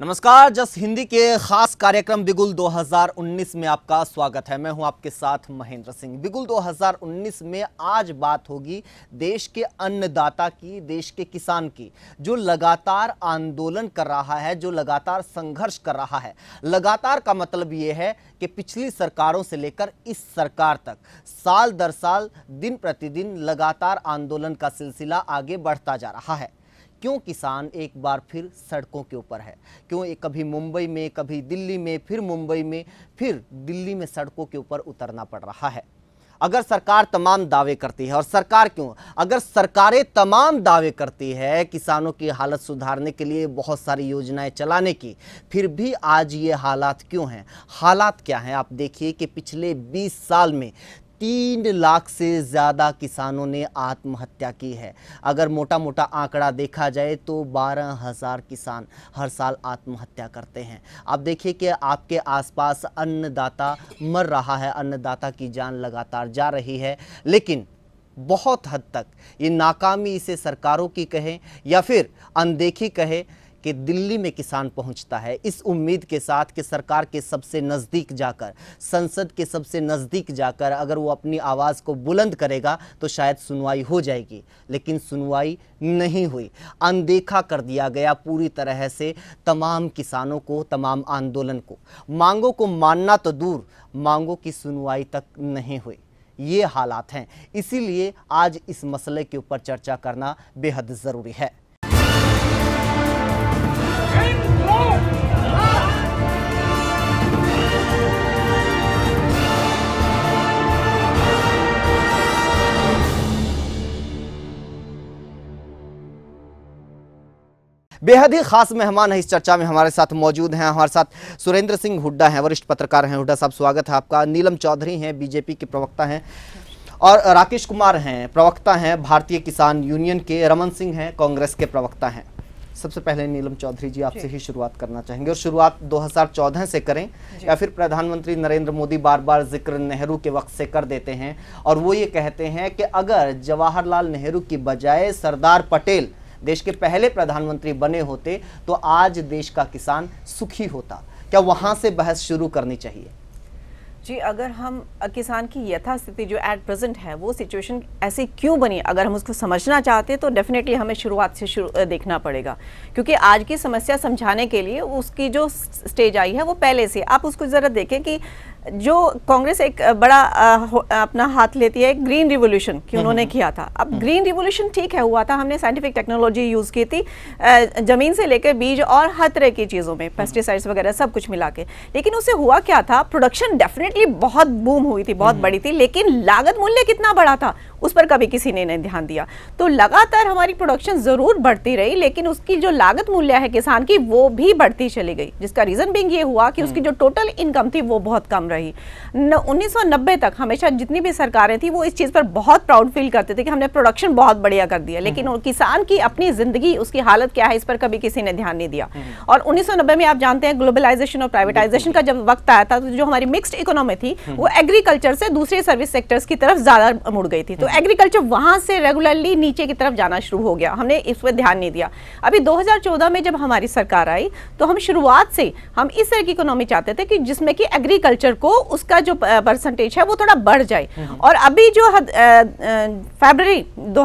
नमस्कार जस हिंदी के खास कार्यक्रम बिगुल 2019 में आपका स्वागत है मैं हूं आपके साथ महेंद्र सिंह बिगुल 2019 में आज बात होगी देश के अन्नदाता की देश के किसान की जो लगातार आंदोलन कर रहा है जो लगातार संघर्ष कर रहा है लगातार का मतलब ये है कि पिछली सरकारों से लेकर इस सरकार तक साल दर साल दिन प्रतिदिन लगातार आंदोलन का सिलसिला आगे बढ़ता जा रहा है क्यों किसान एक बार फिर सड़कों के ऊपर है क्यों एक कभी मुंबई में कभी दिल्ली में फिर मुंबई में फिर दिल्ली में सड़कों के ऊपर उतरना पड़ रहा है अगर सरकार तमाम दावे करती है और सरकार क्यों अगर सरकारें तमाम दावे करती है किसानों की हालत सुधारने के लिए बहुत सारी योजनाएं चलाने की फिर भी आज ये हालात क्यों हैं हालात क्या हैं आप देखिए कि पिछले 20 साल में तीन लाख से ज़्यादा किसानों ने आत्महत्या की है अगर मोटा मोटा आंकड़ा देखा जाए तो बारह हज़ार किसान हर साल आत्महत्या करते हैं आप देखिए कि आपके आसपास अन्नदाता मर रहा है अन्नदाता की जान लगातार जा रही है लेकिन बहुत हद तक ये नाकामी इसे सरकारों की कहें या फिर अनदेखी कहे के दिल्ली में किसान पहुंचता है इस उम्मीद के साथ कि सरकार के सबसे नज़दीक जाकर संसद के सबसे नज़दीक जाकर अगर वो अपनी आवाज़ को बुलंद करेगा तो शायद सुनवाई हो जाएगी लेकिन सुनवाई नहीं हुई अनदेखा कर दिया गया पूरी तरह से तमाम किसानों को तमाम आंदोलन को मांगों को मानना तो दूर मांगों की सुनवाई तक नहीं हुई ये हालात हैं इसीलिए आज इस मसले के ऊपर चर्चा करना बेहद ज़रूरी है बेहद ही खास मेहमान है इस चर्चा में हमारे साथ मौजूद हैं हमारे साथ सुरेंद्र सिंह हुड्डा हैं वरिष्ठ पत्रकार हैं हुड्डा साहब स्वागत है आपका नीलम चौधरी हैं बीजेपी के प्रवक्ता हैं और राकेश कुमार हैं प्रवक्ता हैं भारतीय किसान यूनियन के रमन सिंह हैं कांग्रेस के प्रवक्ता हैं सबसे पहले नीलम चौधरी जी आपसे ही शुरुआत करना चाहेंगे और शुरुआत 2014 से करें या फिर प्रधानमंत्री नरेंद्र मोदी बार बार जिक्र नेहरू के वक्त से कर देते हैं और वो ये कहते हैं कि अगर जवाहरलाल नेहरू की बजाय सरदार पटेल देश के पहले प्रधानमंत्री बने होते तो आज देश का किसान सुखी होता क्या वहाँ से बहस शुरू करनी चाहिए जी अगर हम किसान की यथास्थिति जो एट प्रेजेंट है वो सिचुएशन ऐसे क्यों बनी अगर हम उसको समझना चाहते तो डेफिनेटली हमें शुरुआत से शुरु देखना पड़ेगा क्योंकि आज की समस्या समझाने के लिए उसकी जो स्टेज आई है वो पहले से आप उसको ज़रा देखें कि जो कांग्रेस एक बड़ा अपना हाथ लेती है ग्रीन रिवोल्यूशन की हम्म, उन्होंने हम्म। किया था अब हम्म। ग्रीन रिवोल्यूशन ठीक है हुआ था हमने साइंटिफिक टेक्नोलॉजी यूज़ की थी ज़मीन से लेकर बीज और हर तरह की चीज़ों में पेस्टिसाइड्स वगैरह सब कुछ मिला के लेकिन उससे हुआ क्या था प्रोडक्शन डेफिनेटली बहुत बूम हुई थी बहुत बड़ी थी लेकिन लागत मूल्य कितना बड़ा था उस पर कभी किसी ने नहीं ध्यान दिया तो लगातार हमारी प्रोडक्शन ज़रूर बढ़ती रही लेकिन उसकी जो लागत मूल्य है किसान की वो भी बढ़ती चली गई जिसका रीज़न बिंग ये हुआ कि उसकी हम्म। जो टोटल इनकम थी वो बहुत कम रही उन्नीस तक हमेशा जितनी भी सरकारें थी वो इस चीज़ पर बहुत प्राउड फील करते थे कि हमने प्रोडक्शन बहुत बढ़िया कर दिया लेकिन हम्म। किसान की अपनी ज़िंदगी उसकी हालत क्या है इस पर कभी किसी ने ध्यान नहीं दिया हम्म। और उन्नीस में आप जानते हैं ग्लोबलाइजेशन और प्राइवेटाइजेशन का जब वक्त आया था तो जो हमारी मिक्सड इकोनॉमी थी वो एग्रीकल्चर से दूसरे सर्विस सेक्टर्स की तरफ ज़्यादा मुड़ गई थी तो एग्रीकल्चर वहाँ से रेगुलरली नीचे की तरफ जाना शुरू हो गया हमने इस पर ध्यान नहीं दिया अभी 2014 में जब हमारी सरकार आई तो हम शुरुआत से हम इस तरह की इकोनॉमी चाहते थे कि जिसमें कि एग्रीकल्चर को उसका जो परसेंटेज है वो थोड़ा बढ़ जाए हम्म, हम्म। और अभी जो फेबररी दो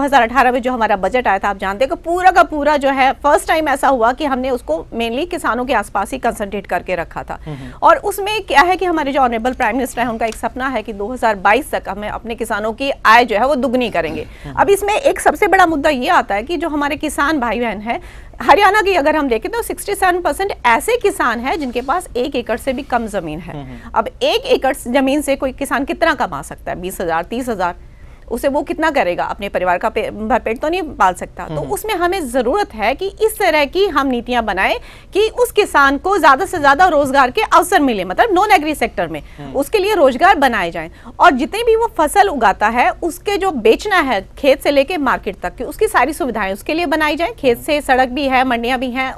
में जो हमारा बजट आया था आप जानते हैं कि पूरा का पूरा जो है फर्स्ट टाइम ऐसा हुआ कि हमने उसको मेनली किसानों के आसपास ही कंसनट्रेट करके रखा था हम्म, और उसमें क्या है कि हमारे जो ऑनरेबल प्राइम मिनिस्टर है उनका एक सपना है कि दो तक हमें अपने किसानों की आय जो है वो दुगनी करेंगे अब इसमें एक सबसे बड़ा मुद्दा ये आता है कि जो हमारे किसान भाई बहन है हरियाणा की अगर हम देखें तो 67 परसेंट ऐसे किसान हैं जिनके पास एक एकड़ से भी कम जमीन है हम्म, हम्म। अब एक एकड़ जमीन से कोई किसान कितना कमा सकता है बीस हजार तीस हजार उसे वो कितना करेगा अपने परिवार का भरपेट तो नहीं पाल सकता तो हम्म। उसमें हमें ज़रूरत है कि इस तरह की हम नीतियां बनाएं कि उस किसान को ज़्यादा से ज़्यादा रोजगार के अवसर मिले मतलब नॉन एग्री सेक्टर में हम्म। उसके लिए रोजगार बनाए जाए और जितने भी वो फसल उगाता है उसके जो बेचना है खेत से लेके मार्केट तक की उसकी सारी सुविधाएं उसके लिए बनाई जाए खेत से सड़क भी है मंडियां भी हैं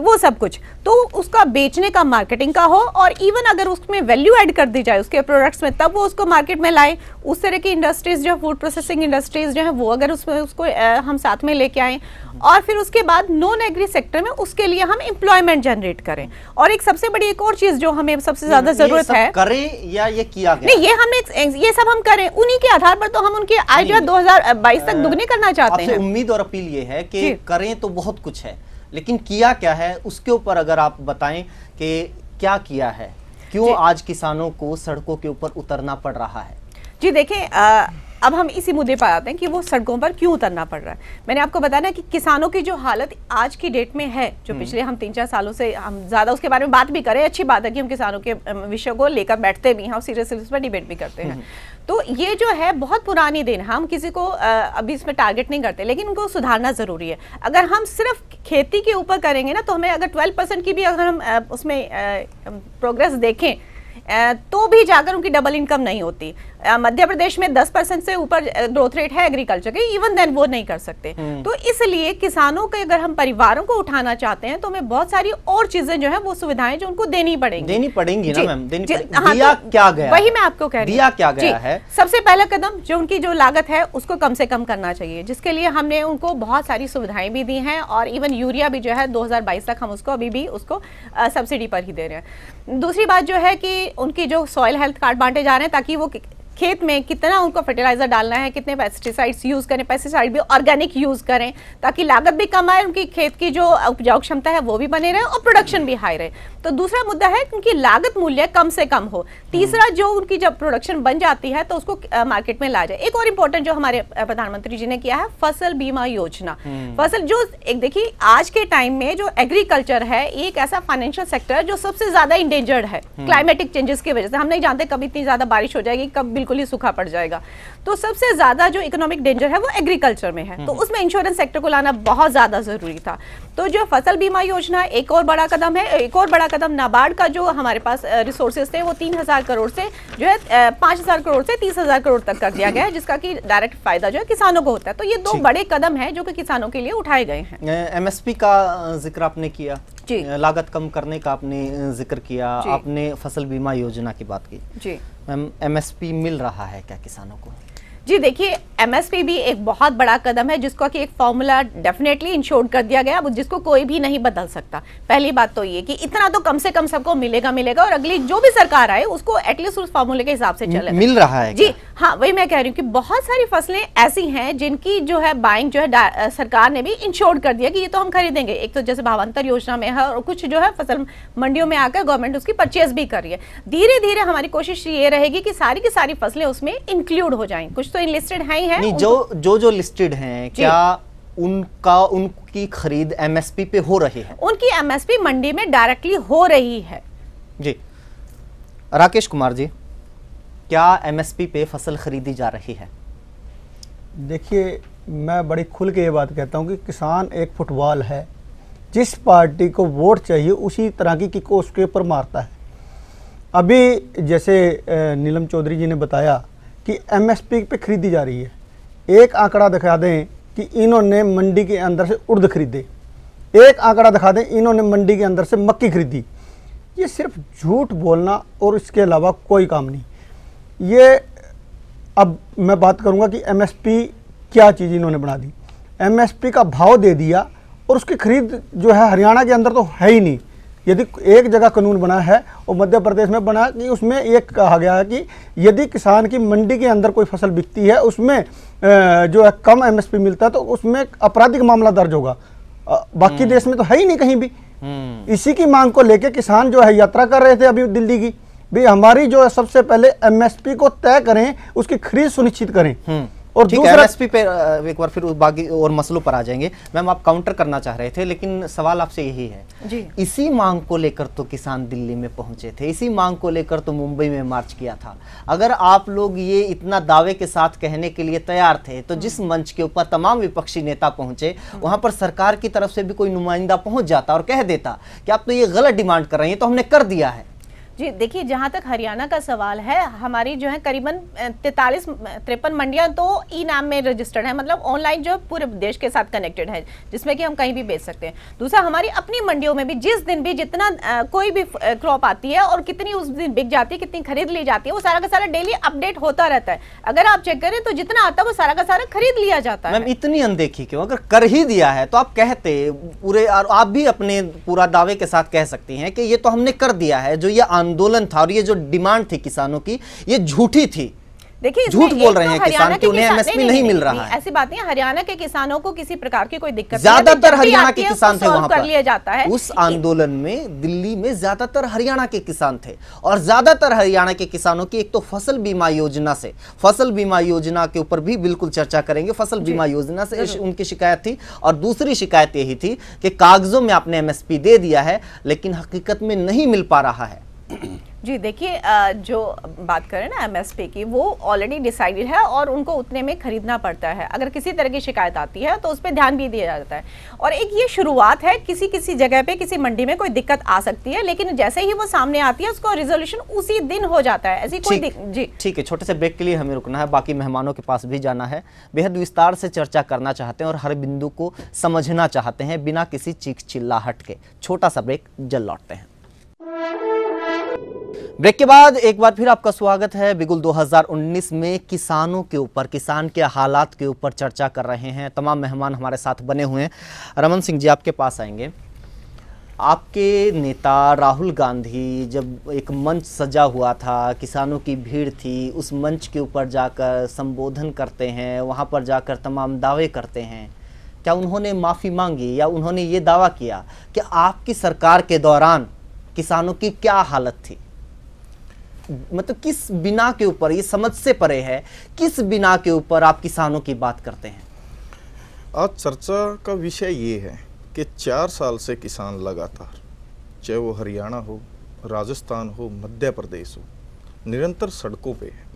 वो सब कुछ तो उसका बेचने का मार्केटिंग का हो और इवन अगर उसमें वैल्यू ऐड कर दी जाए उसके प्रोडक्ट्स में तब वो उसको मार्केट में लाए उस तरह की इंडस्ट्रीज़ जो फूड प्रोसेसिंग इंडस्ट्रीज़ जो है वो अगर उसमें उसको हम साथ में लेके आए और फिर उसके बाद नॉन एग्री सेक्टर में उसके लिए हम एम्प्लॉयमेंट जनरेट करें और एक सबसे बड़ी एक और चीज़ जो हमें सबसे ज़्यादा ज़रूरत है करें या ये किया गया? नहीं ये हम एक ये सब हम करें उन्हीं के आधार पर तो हम उनकी आय जो है दो तक दुगनी करना चाहते हैं उम्मीद और अपील ये है कि करें तो बहुत कुछ है लेकिन किया क्या है उसके ऊपर अगर आप बताएं कि क्या किया है क्यों आज किसानों को सड़कों के ऊपर उतरना पड़ रहा है जी देखें आ... अब हम इसी मुद्दे पर आते हैं कि वो सड़कों पर क्यों उतरना पड़ रहा है मैंने आपको बताया ना कि किसानों की जो हालत आज की डेट में है जो हम्म। पिछले हम तीन चार सालों से हम ज़्यादा उसके बारे में बात भी करें अच्छी बात है कि हम किसानों के विषय को लेकर बैठते भी हैं और सीरियस पर डिबेट भी करते हैं हम्म। तो ये जो है बहुत पुरानी दिन हम किसी को अभी इसमें टारगेट नहीं करते लेकिन उनको सुधारना ज़रूरी है अगर हम सिर्फ खेती के ऊपर करेंगे ना तो हमें अगर ट्वेल्व परसेंट की भी अगर हम उसमें प्रोग्रेस देखें तो भी जाकर उनकी डबल इनकम नहीं होती मध्य प्रदेश में 10 परसेंट से ऊपर ग्रोथ रेट है एग्रीकल्चर के इवन देन वो नहीं कर सकते हम्म। तो इसलिए किसानों के अगर हम परिवारों को उठाना चाहते हैं तो हमें बहुत सारी और चीजें जो है वो सुविधाएं जो उनको देनी पड़ेगी देनी पड़ेंगी ना मैम हाँ, दिया तो क्या गया वही मैं आपको कह रही हूँ क्या गया है सबसे पहला कदम जो उनकी जो लागत है उसको कम से कम करना चाहिए जिसके लिए हमने उनको बहुत सारी सुविधाएं भी दी है और इवन यूरिया भी जो है दो तक हम उसको अभी भी उसको सब्सिडी पर ही दे रहे हैं दूसरी बात जो है कि उनकी जो सॉयल हेल्थ कार्ड बांटे जा रहे हैं ताकि वो खेत में कितना उनको फर्टिलाइज़र डालना है कितने पेस्टिसाइड्स यूज़ करें पेस्टिसाइड भी ऑर्गेनिक यूज़ करें ताकि लागत भी कम आए उनकी खेत की जो उपजाऊ क्षमता है वो भी बने रहे और प्रोडक्शन भी हाई रहे तो दूसरा मुद्दा है उनकी लागत मूल्य कम से कम हो तीसरा हम्म। जो उनकी जब प्रोडक्शन बन जाती है तो उसको मार्केट में ला जाए एक और इम्पोर्टेंट जो हमारे प्रधानमंत्री जी ने किया है फसल बीमा योजना हम्म। फसल जो एक देखिए आज के टाइम में जो एग्रीकल्चर है एक ऐसा फाइनेंशियल सेक्टर है जो सबसे ज्यादा इंडेंजर्ड है क्लाइमेटिक हम्म। चेंजेस की वजह से हम नहीं जानते कब इतनी ज्यादा बारिश हो जाएगी कब बिल्कुल ही सूखा पड़ जाएगा तो सबसे ज्यादा जो इकोनॉमिक डेंजर है वो एग्रीकल्चर में है तो उसमें इंश्योरेंस सेक्टर को लाना बहुत ज्यादा जरूरी था तो जो फसल बीमा योजना एक और बड़ा कदम है एक और बड़ा कदम नाबार्ड का जो हमारे पास रिसोर्सेज थे वो तीन हज़ार करोड़ से जो है पाँच हज़ार करोड़ से तीस हज़ार करोड़ तक कर दिया गया है जिसका कि डायरेक्ट फायदा जो है किसानों को होता है तो ये दो बड़े कदम हैं जो कि किसानों के लिए उठाए गए हैं एम का जिक्र आपने किया जी लागत कम करने का आपने जिक्र किया आपने फसल बीमा योजना की बात की जी मैम एमएसपी मिल रहा है क्या किसानों को जी देखिए एमएसपी भी एक बहुत बड़ा कदम है जिसको कि एक फॉर्मूला डेफिनेटली इंश्योर कर दिया गया जिसको कोई भी नहीं बदल सकता पहली बात तो ये कि इतना तो कम से कम सबको मिलेगा मिलेगा और अगली जो भी सरकार आए उसको एटलीस्ट उस फॉर्मूले के हिसाब से चले मिल रहा है जी क्या? हाँ वही मैं कह रही हूँ कि बहुत सारी फसलें ऐसी हैं जिनकी जो है बाइंग जो है सरकार ने भी इंश्योर कर दिया कि ये तो हम खरीदेंगे एक तो जैसे भावांतर योजना में है और कुछ जो है फसल मंडियों में आकर गवर्नमेंट उसकी परचेज भी कर रही है धीरे धीरे हमारी कोशिश ये रहेगी कि सारी की सारी फसलें उसमें इंक्लूड हो जाए कुछ तो इनलिस्टेड है ही है नहीं जो जो जो लिस्टेड हैं क्या उनका उनकी खरीद एमएसपी पे हो रही है उनकी एमएसपी मंडी में डायरेक्टली हो रही है जी राकेश कुमार जी क्या एमएसपी पे फसल खरीदी जा रही है देखिए मैं बड़ी खुल के ये बात कहता हूँ कि किसान एक फुटबॉल है जिस पार्टी को वोट चाहिए उसी तरह की किको उसके ऊपर मारता है अभी जैसे नीलम चौधरी जी ने बताया कि एमएसपी पे खरीदी जा रही है एक आंकड़ा दिखा दें कि इन्होंने मंडी के अंदर से उर्द खरीदे एक आंकड़ा दिखा दें इन्होंने मंडी के अंदर से मक्की खरीदी ये सिर्फ झूठ बोलना और इसके अलावा कोई काम नहीं ये अब मैं बात करूँगा कि एमएसपी क्या चीज़ इन्होंने बना दी एमएसपी का भाव दे दिया और उसकी खरीद जो है हरियाणा के अंदर तो है ही नहीं यदि एक जगह कानून बना है और मध्य प्रदेश में बना कि उसमें एक कहा गया है कि यदि किसान की मंडी के अंदर कोई फसल बिकती है उसमें जो है कम एमएसपी मिलता है तो उसमें आपराधिक मामला दर्ज होगा बाकी हम्म। देश में तो है ही नहीं कहीं भी हम्म। इसी की मांग को लेकर किसान जो है यात्रा कर रहे थे अभी दिल्ली की भी हमारी जो है सबसे पहले एमएसपी को तय करें उसकी खरीद सुनिश्चित करें हम्म। और दूसरा एमएसपी पे एक बार फिर बाकी और मसलों पर आ जाएंगे मैम आप काउंटर करना चाह रहे थे लेकिन सवाल आपसे यही है जी इसी मांग को लेकर तो किसान दिल्ली में पहुंचे थे इसी मांग को लेकर तो मुंबई में मार्च किया था अगर आप लोग ये इतना दावे के साथ कहने के लिए तैयार थे तो जिस हम्म। मंच के ऊपर तमाम विपक्षी नेता पहुंचे हम्म। वहां पर सरकार की तरफ से भी कोई नुमाइंदा पहुंच जाता और कह देता कि आप तो ये गलत डिमांड कर रहे हैं तो हमने कर दिया है जी देखिए जहाँ तक हरियाणा का सवाल है हमारी जो है करीबन तैतालीस तिरपन मंडियाँ तो ई नाम में रजिस्टर्ड मतलब है मतलब ऑनलाइन जो पूरे देश के साथ कनेक्टेड है जिसमें कि हम कहीं भी बेच सकते हैं दूसरा हमारी अपनी मंडियों में भी जिस दिन भी जितना आ, कोई भी क्रॉप आती है और कितनी उस दिन बिक जाती है कितनी खरीद ली जाती है वो सारा का सारा डेली अपडेट होता रहता है अगर आप चेक करें तो जितना आता है वो सारा का सारा खरीद लिया जाता है इतनी अनदेखी क्यों अगर कर ही दिया है तो आप कहते पूरे आप भी अपने पूरा दावे के साथ कह सकती है कि ये तो हमने कर दिया है जो ये आंदोलन आंदोलन था और ये जो डिमांड थी किसानों की ये झूठी थी देखिए झूठ बोल रहे तो हैं किसान कि उन्हें एमएसपी नहीं मिल रहा है ऐसी बात नहीं हरियाणा के किसानों को किसी प्रकार की कोई दिक्कत ज्यादातर हरियाणा के किसान थे वहां पर लिया जाता है उस आंदोलन में दिल्ली में ज्यादातर हरियाणा के किसान थे और ज्यादातर हरियाणा के किसानों की एक तो फसल बीमा योजना से फसल बीमा योजना के ऊपर भी बिल्कुल चर्चा करेंगे फसल बीमा योजना से उनकी शिकायत थी और दूसरी शिकायत यही थी कि कागजों में आपने एमएसपी दे दिया है लेकिन हकीकत में नहीं मिल पा रहा है जी देखिए जो बात करें ना एमएसपी की वो ऑलरेडी डिसाइडेड है और उनको उतने में खरीदना पड़ता है अगर किसी तरह की शिकायत आती है तो उस पर ध्यान भी दिया जाता है और एक ये शुरुआत है किसी किसी जगह पे किसी मंडी में कोई दिक्कत आ सकती है लेकिन जैसे ही वो सामने आती है उसको रिजोल्यूशन उसी दिन हो जाता है ऐसी कोई जी ठीक है छोटे से ब्रेक के लिए हमें रुकना है बाकी मेहमानों के पास भी जाना है बेहद विस्तार से चर्चा करना चाहते हैं और हर बिंदु को समझना चाहते हैं बिना किसी चीख चिल्लाहट के छोटा सा ब्रेक जल लौटते हैं ब्रेक के बाद एक बार फिर आपका स्वागत है बिगुल 2019 में किसानों के ऊपर किसान के हालात के ऊपर चर्चा कर रहे हैं तमाम मेहमान हमारे साथ बने हुए हैं रमन सिंह जी आपके पास आएंगे आपके नेता राहुल गांधी जब एक मंच सजा हुआ था किसानों की भीड़ थी उस मंच के ऊपर जाकर संबोधन करते हैं वहाँ पर जाकर तमाम दावे करते हैं क्या उन्होंने माफ़ी मांगी या उन्होंने ये दावा किया कि आपकी सरकार के दौरान किसानों की क्या हालत थी मतलब किस बिना के ऊपर ये समझ से परे है किस बिना के ऊपर आप किसानों की बात करते हैं आज चर्चा का विषय ये है कि चार साल से किसान लगातार चाहे वो हरियाणा हो राजस्थान हो मध्य प्रदेश हो निरंतर सड़कों पे है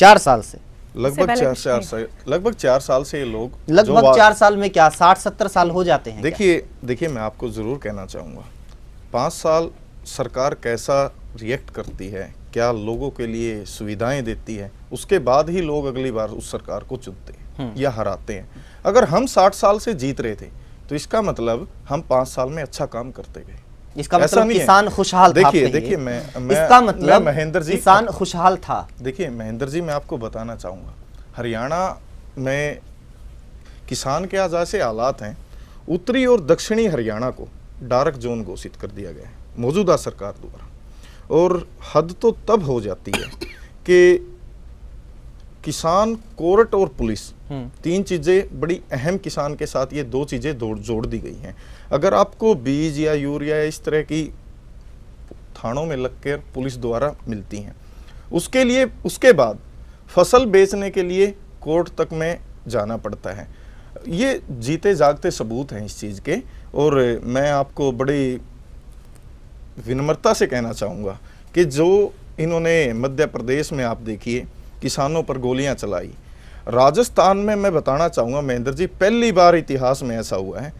चार साल से लगभग चार चार साल लगभग चार साल से ये लोग लगभग चार साल में क्या साठ सत्तर साल हो जाते हैं देखिए देखिए मैं आपको ज़रूर कहना चाहूंगा पांच साल सरकार कैसा रिएक्ट करती है क्या लोगों के लिए सुविधाएं देती है उसके बाद ही लोग अगली बार उस सरकार को चुनते हैं हम्म। या हराते हैं अगर हम साठ साल से जीत रहे थे तो इसका मतलब हम पांच साल में अच्छा काम करते गए इसका मतलब किसान खुशहाल देखिए देखिए मैं, मैं इसका मतलब महेंद्र जी किसान खुशहाल था देखिए महेंद्र जी मैं आपको बताना चाहूंगा हरियाणा में किसान के आज ऐसे हालात हैं उत्तरी और दक्षिणी हरियाणा को डार्क जोन घोषित कर दिया गया है मौजूदा सरकार द्वारा और हद तो तब हो जाती है कि किसान कोर्ट और पुलिस हम्म। तीन चीज़ें बड़ी अहम किसान के साथ ये दो चीज़ें जोड़ दी गई हैं अगर आपको बीज या यूरिया इस तरह की थानों में लगकर पुलिस द्वारा मिलती हैं उसके लिए उसके बाद फसल बेचने के लिए कोर्ट तक में जाना पड़ता है ये जीते जागते सबूत हैं इस चीज़ के और मैं आपको बड़ी विनम्रता से कहना चाहूँगा कि जो इन्होंने मध्य प्रदेश में आप देखिए किसानों पर गोलियां चलाई राजस्थान में मैं बताना चाहूँगा महेंद्र जी पहली बार इतिहास में ऐसा हुआ है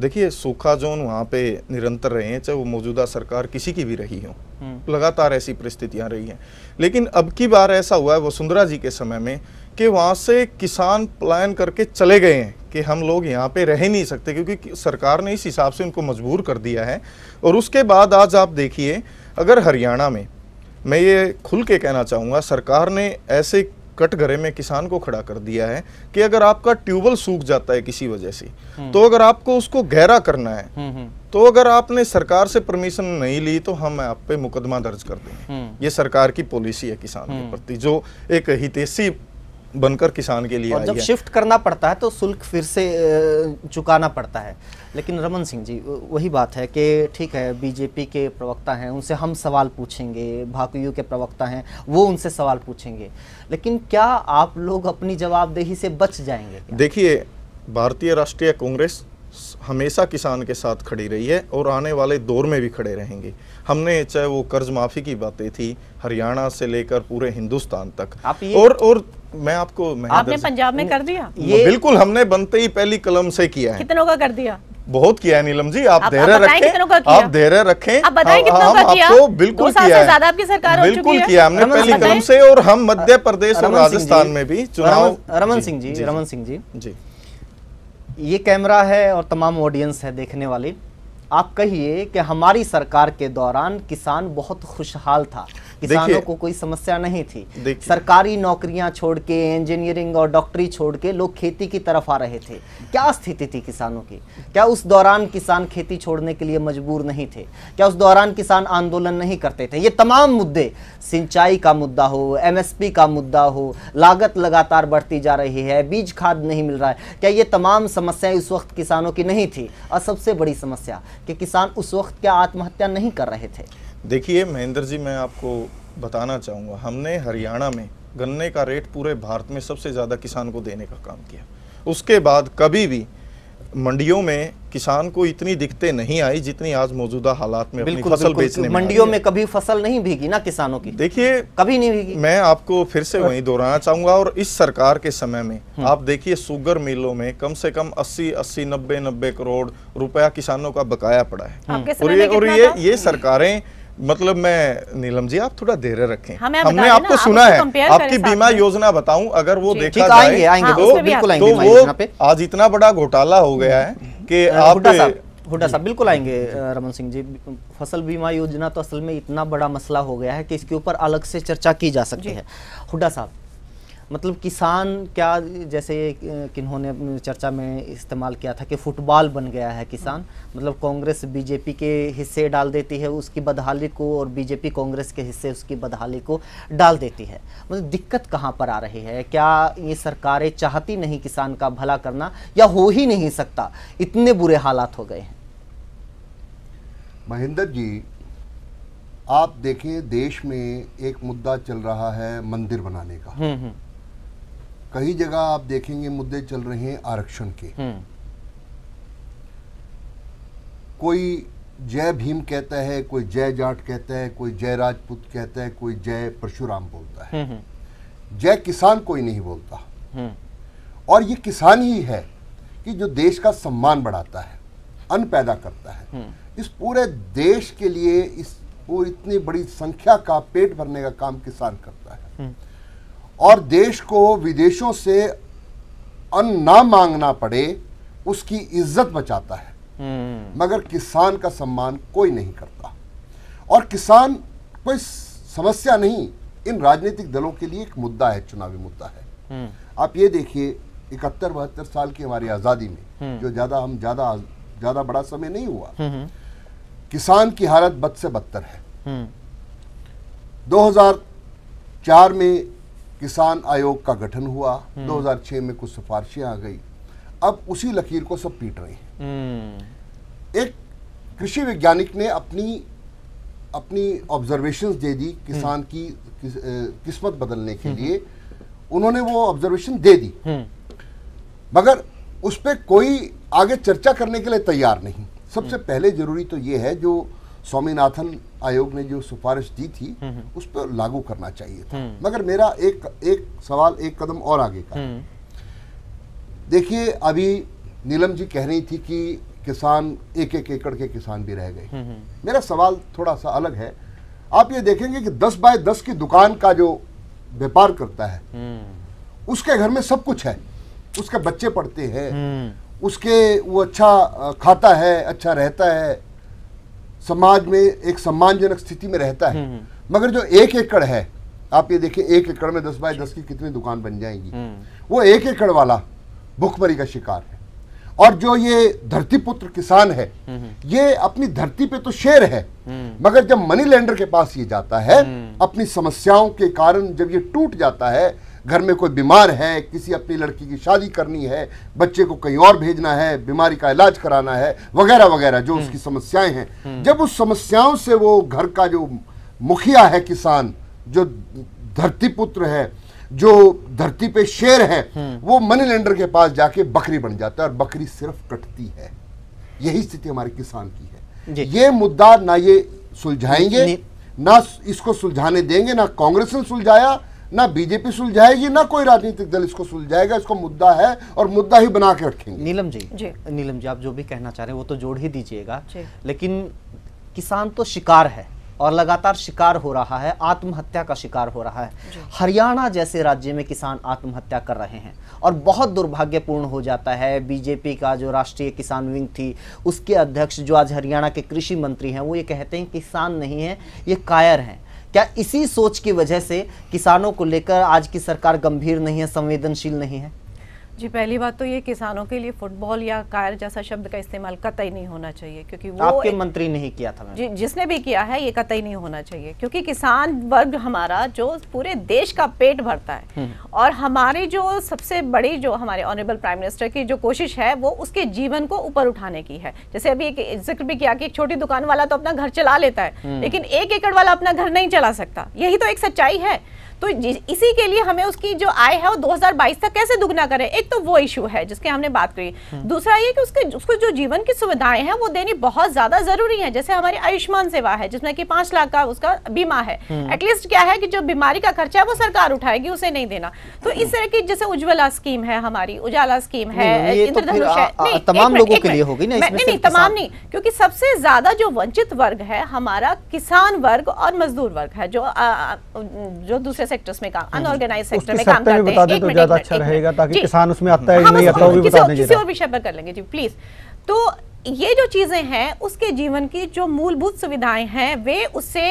देखिए सूखा जोन वहाँ पे निरंतर रहे हैं चाहे वो मौजूदा सरकार किसी की भी रही हो हम्म। लगातार ऐसी परिस्थितियाँ रही हैं लेकिन अब की बार ऐसा हुआ है वसुंधरा जी के समय में कि वहाँ से किसान प्लान करके चले गए हैं कि हम लोग यहाँ पे रह नहीं सकते क्योंकि सरकार ने इस हिसाब से उनको मजबूर कर दिया है और उसके बाद आज आप देखिए अगर हरियाणा में मैं ये खुल के कहना चाहूँगा सरकार ने ऐसे कटघरे में किसान को खड़ा कर दिया है कि अगर आपका ट्यूबवेल सूख जाता है किसी वजह से हम्म। तो अगर आपको उसको गहरा करना है हम्म, हम्म। तो अगर आपने सरकार से परमिशन नहीं ली तो हम आप पे मुकदमा दर्ज कर देंगे ये सरकार की पॉलिसी है किसान के प्रति जो एक हितेशी बनकर किसान के लिए और जब शिफ्ट करना पड़ता है तो शुल्क फिर से चुकाना पड़ता है लेकिन रमन सिंह जी वही बात है कि ठीक है बीजेपी के प्रवक्ता हैं उनसे हम सवाल पूछेंगे भाकयू के प्रवक्ता हैं वो उनसे सवाल पूछेंगे लेकिन क्या आप लोग अपनी जवाबदेही से बच जाएंगे देखिए भारतीय राष्ट्रीय कांग्रेस हमेशा किसान के साथ खड़ी रही है और आने वाले दौर में भी खड़े रहेंगे हमने चाहे वो कर्ज माफ़ी की बातें थी हरियाणा से लेकर पूरे हिंदुस्तान तक और और मैं आपको मैं आपने पंजाब में कर दिया ये बिल्कुल हमने बनते ही पहली कलम से किया है कितनों का कर दिया बहुत किया है नीलम जी आप धैर्य रखें आप धैर्य रखें आप बताएं कितनों का किया आपको बिल्कुल किया है ज्यादा आपकी सरकार बिल्कुल किया हमने पहली कलम से और हम मध्य प्रदेश और राजस्थान में भी चुनाव रमन सिंह जी रमन सिंह जी जी ये कैमरा है और तमाम ऑडियंस है देखने वाले आप कहिए कि हमारी सरकार के दौरान किसान बहुत खुशहाल था किसानों को कोई समस्या नहीं थी सरकारी नौकरियां छोड़ के इंजीनियरिंग और डॉक्टरी छोड़ के लोग खेती की तरफ आ रहे थे क्या स्थिति थी किसानों की क्या उस दौरान किसान खेती छोड़ने के लिए मजबूर नहीं थे क्या उस दौरान किसान आंदोलन नहीं करते थे ये तमाम मुद्दे सिंचाई का मुद्दा हो एम का मुद्दा हो लागत लगातार बढ़ती जा रही है बीज खाद नहीं मिल रहा है क्या ये तमाम समस्याएं उस वक्त किसानों की नहीं थी और सबसे बड़ी समस्या कि किसान उस वक्त क्या आत्महत्या नहीं कर रहे थे देखिए महेंद्र जी मैं आपको बताना चाहूँगा हमने हरियाणा में गन्ने का रेट पूरे भारत में सबसे ज़्यादा किसान को देने का काम किया उसके बाद कभी भी मंडियों में किसान को इतनी दिक्कतें नहीं आई जितनी आज मौजूदा हालात में अपनी फसल बेचने में मंडियों में कभी फसल नहीं भीगी ना किसानों की देखिए कभी नहीं भीगी मैं आपको फिर से हाँ। वहीं दोहराना चाहूंगा और इस सरकार के समय में हाँ। आप देखिए सुगर मिलों में कम से कम 80 80 नब्बे नब्बे करोड़ रुपया किसानों का बकाया पड़ा है हाँ। और ये और ये ये सरकारें मतलब मैं नीलम जी आप थोड़ा देर रखें हमें हाँ, हमने आपको सुना है आपकी बीमा योजना बताऊं अगर वो देखा जाए आएंगे, हाँ, तो, तो वो आज इतना बड़ा घोटाला हो गया है कि आप हुडा साहब बिल्कुल आएंगे रमन सिंह जी फसल बीमा योजना तो असल में इतना बड़ा मसला हो गया है कि इसके ऊपर अलग से चर्चा की जा सकती है हुडा साहब मतलब किसान क्या जैसे किन्होंने चर्चा में इस्तेमाल किया था कि फुटबॉल बन गया है किसान मतलब कांग्रेस बीजेपी के हिस्से डाल देती है उसकी बदहाली को और बीजेपी कांग्रेस के हिस्से उसकी बदहाली को डाल देती है मतलब दिक्कत कहाँ पर आ रही है क्या ये सरकारें चाहती नहीं किसान का भला करना या हो ही नहीं सकता इतने बुरे हालात हो गए हैं महेंद्र जी आप देखें देश में एक मुद्दा चल रहा है मंदिर बनाने का हम्म, हम्म। कई जगह आप देखेंगे मुद्दे चल रहे हैं आरक्षण के हम्म। कोई जय भीम कहता है कोई जय जाट कहता है कोई जय राजपूत कहता है कोई जय परशुराम बोलता है हम्म, हम्म। जय किसान कोई नहीं बोलता और ये किसान ही है कि जो देश का सम्मान बढ़ाता है अन्न पैदा करता है इस पूरे देश के लिए इस वो इतनी बड़ी संख्या का पेट भरने का काम किसान करता है और देश को विदेशों से अन्न ना मांगना पड़े उसकी इज्जत बचाता है हम्म। मगर किसान का सम्मान कोई नहीं करता और किसान कोई समस्या नहीं इन राजनीतिक दलों के लिए एक मुद्दा है चुनावी मुद्दा है हम्म। आप ये देखिए इकहत्तर बहत्तर साल की हमारी आज़ादी में हम्म। जो ज़्यादा हम ज़्यादा ज़्यादा बड़ा समय नहीं हुआ किसान की हालत बद से बदतर है 2004 में किसान आयोग का गठन हुआ 2006 हम्म। में कुछ सिफारिशें आ गई अब उसी लकीर को सब पीट रहे हैं हम्म। एक कृषि वैज्ञानिक ने अपनी अपनी ऑब्जर्वेशन दे दी हम्म। किसान की किस, किस्मत बदलने के लिए उन्होंने वो ऑब्जर्वेशन दे दी मगर उस पर कोई आगे चर्चा करने के लिए तैयार नहीं सबसे पहले जरूरी तो ये है जो स्वामीनाथन आयोग ने जो सिफारिश दी थी हम्म, हम्म। उस पर लागू करना चाहिए था हम्म। मगर मेरा एक एक सवाल एक कदम और आगे का देखिए अभी नीलम जी कह रही थी कि किसान एक एक एकड़ के किसान भी रह गए मेरा सवाल थोड़ा सा अलग है आप ये देखेंगे कि 10 बाय 10 की दुकान का जो व्यापार करता है उसके घर में सब कुछ है उसके बच्चे पढ़ते हैं उसके वो अच्छा खाता है अच्छा रहता है समाज में एक सम्मानजनक स्थिति में रहता है हम्म। मगर जो एक एकड़ है आप ये देखिए एक एकड़ में दस बाय दस की कितनी दुकान बन जाएंगी हम्म। वो एक एकड़ वाला भुखमरी का शिकार है और जो ये धरती पुत्र किसान है हम्म। ये अपनी धरती पे तो शेर है मगर जब मनी लैंडर के पास ये जाता है अपनी समस्याओं के कारण जब ये टूट जाता है घर में कोई बीमार है किसी अपनी लड़की की शादी करनी है बच्चे को कहीं और भेजना है बीमारी का इलाज कराना है वगैरह वगैरह जो हम्म। उसकी समस्याएं हैं हम्म। जब उस समस्याओं से वो घर का जो मुखिया है किसान जो धरती पुत्र है जो धरती पे शेर है हम्म। वो मनी लेंडर के पास जाके बकरी बन जाता है और बकरी सिर्फ कटती है यही स्थिति हमारे किसान की है ये मुद्दा ना ये सुलझाएंगे ना इसको सुलझाने देंगे ना कांग्रेस ने सुलझाया ना बीजेपी सुलझाएगी ना कोई राजनीतिक दल इसको सुलझाएगा इसको मुद्दा है और मुद्दा ही बना के रखेंगे नीलम जी, जी नीलम जी आप जो भी कहना चाह रहे हैं वो तो जोड़ ही दीजिएगा लेकिन किसान तो शिकार है और लगातार शिकार हो रहा है आत्महत्या का शिकार हो रहा है हरियाणा जैसे राज्य में किसान आत्महत्या कर रहे हैं और बहुत दुर्भाग्यपूर्ण हो जाता है बीजेपी का जो राष्ट्रीय किसान विंग थी उसके अध्यक्ष जो आज हरियाणा के कृषि मंत्री हैं वो ये कहते हैं किसान नहीं है ये कायर हैं क्या इसी सोच की वजह से किसानों को लेकर आज की सरकार गंभीर नहीं है संवेदनशील नहीं है जी पहली बात तो ये किसानों के लिए फुटबॉल या कायर जैसा शब्द का इस्तेमाल कतई नहीं होना चाहिए क्योंकि वो आपके एक, मंत्री नहीं किया था जी जिसने भी किया है ये कतई नहीं होना चाहिए क्योंकि किसान वर्ग हमारा जो पूरे देश का पेट भरता है हम्म। और हमारे जो सबसे बड़ी जो हमारे ऑनरेबल प्राइम मिनिस्टर की जो कोशिश है वो उसके जीवन को ऊपर उठाने की है जैसे अभी एक जिक्र भी किया कि एक छोटी दुकान वाला तो अपना घर चला लेता है हम्म। लेकिन एक एकड़ वाला अपना घर नहीं चला सकता यही तो एक सच्चाई है तो इसी के लिए हमें उसकी जो आय है वो 2022 तक कैसे दुगना करें एक तो वो इशू है जिसके हमने बात करी हम्म। दूसरा ये कि उसके उसको जो जीवन की सुविधाएं हैं वो देनी बहुत ज्यादा जरूरी है जैसे हमारी आयुष्मान सेवा है जिसमें कि पांच लाख का उसका बीमा है एटलीस्ट हम्म। क्या है कि जो बीमारी का खर्चा है वो सरकार उठाएगी उसे नहीं देना तो इस तरह की जैसे उज्ज्वला स्कीम है हमारी उजाला स्कीम है तो है तमाम लोगों के लिए होगी ना नहीं तमाम नहीं क्योंकि सबसे ज्यादा जो वंचित वर्ग है हमारा किसान वर्ग और मजदूर वर्ग है जो जो दूसरे सेक्टर्स में काम अनऑर्गेनाइज हम्म। सेक्टर में काम करते हैं एक मिनट तो ज्यादा अच्छा रहेगा ताकि किसान उसमें आता है नहीं आता वो भी बता दीजिए किसी और विषय पर कर लेंगे जी प्लीज तो ये जो चीजें हैं उसके जीवन की जो मूलभूत सुविधाएं हैं वे उसे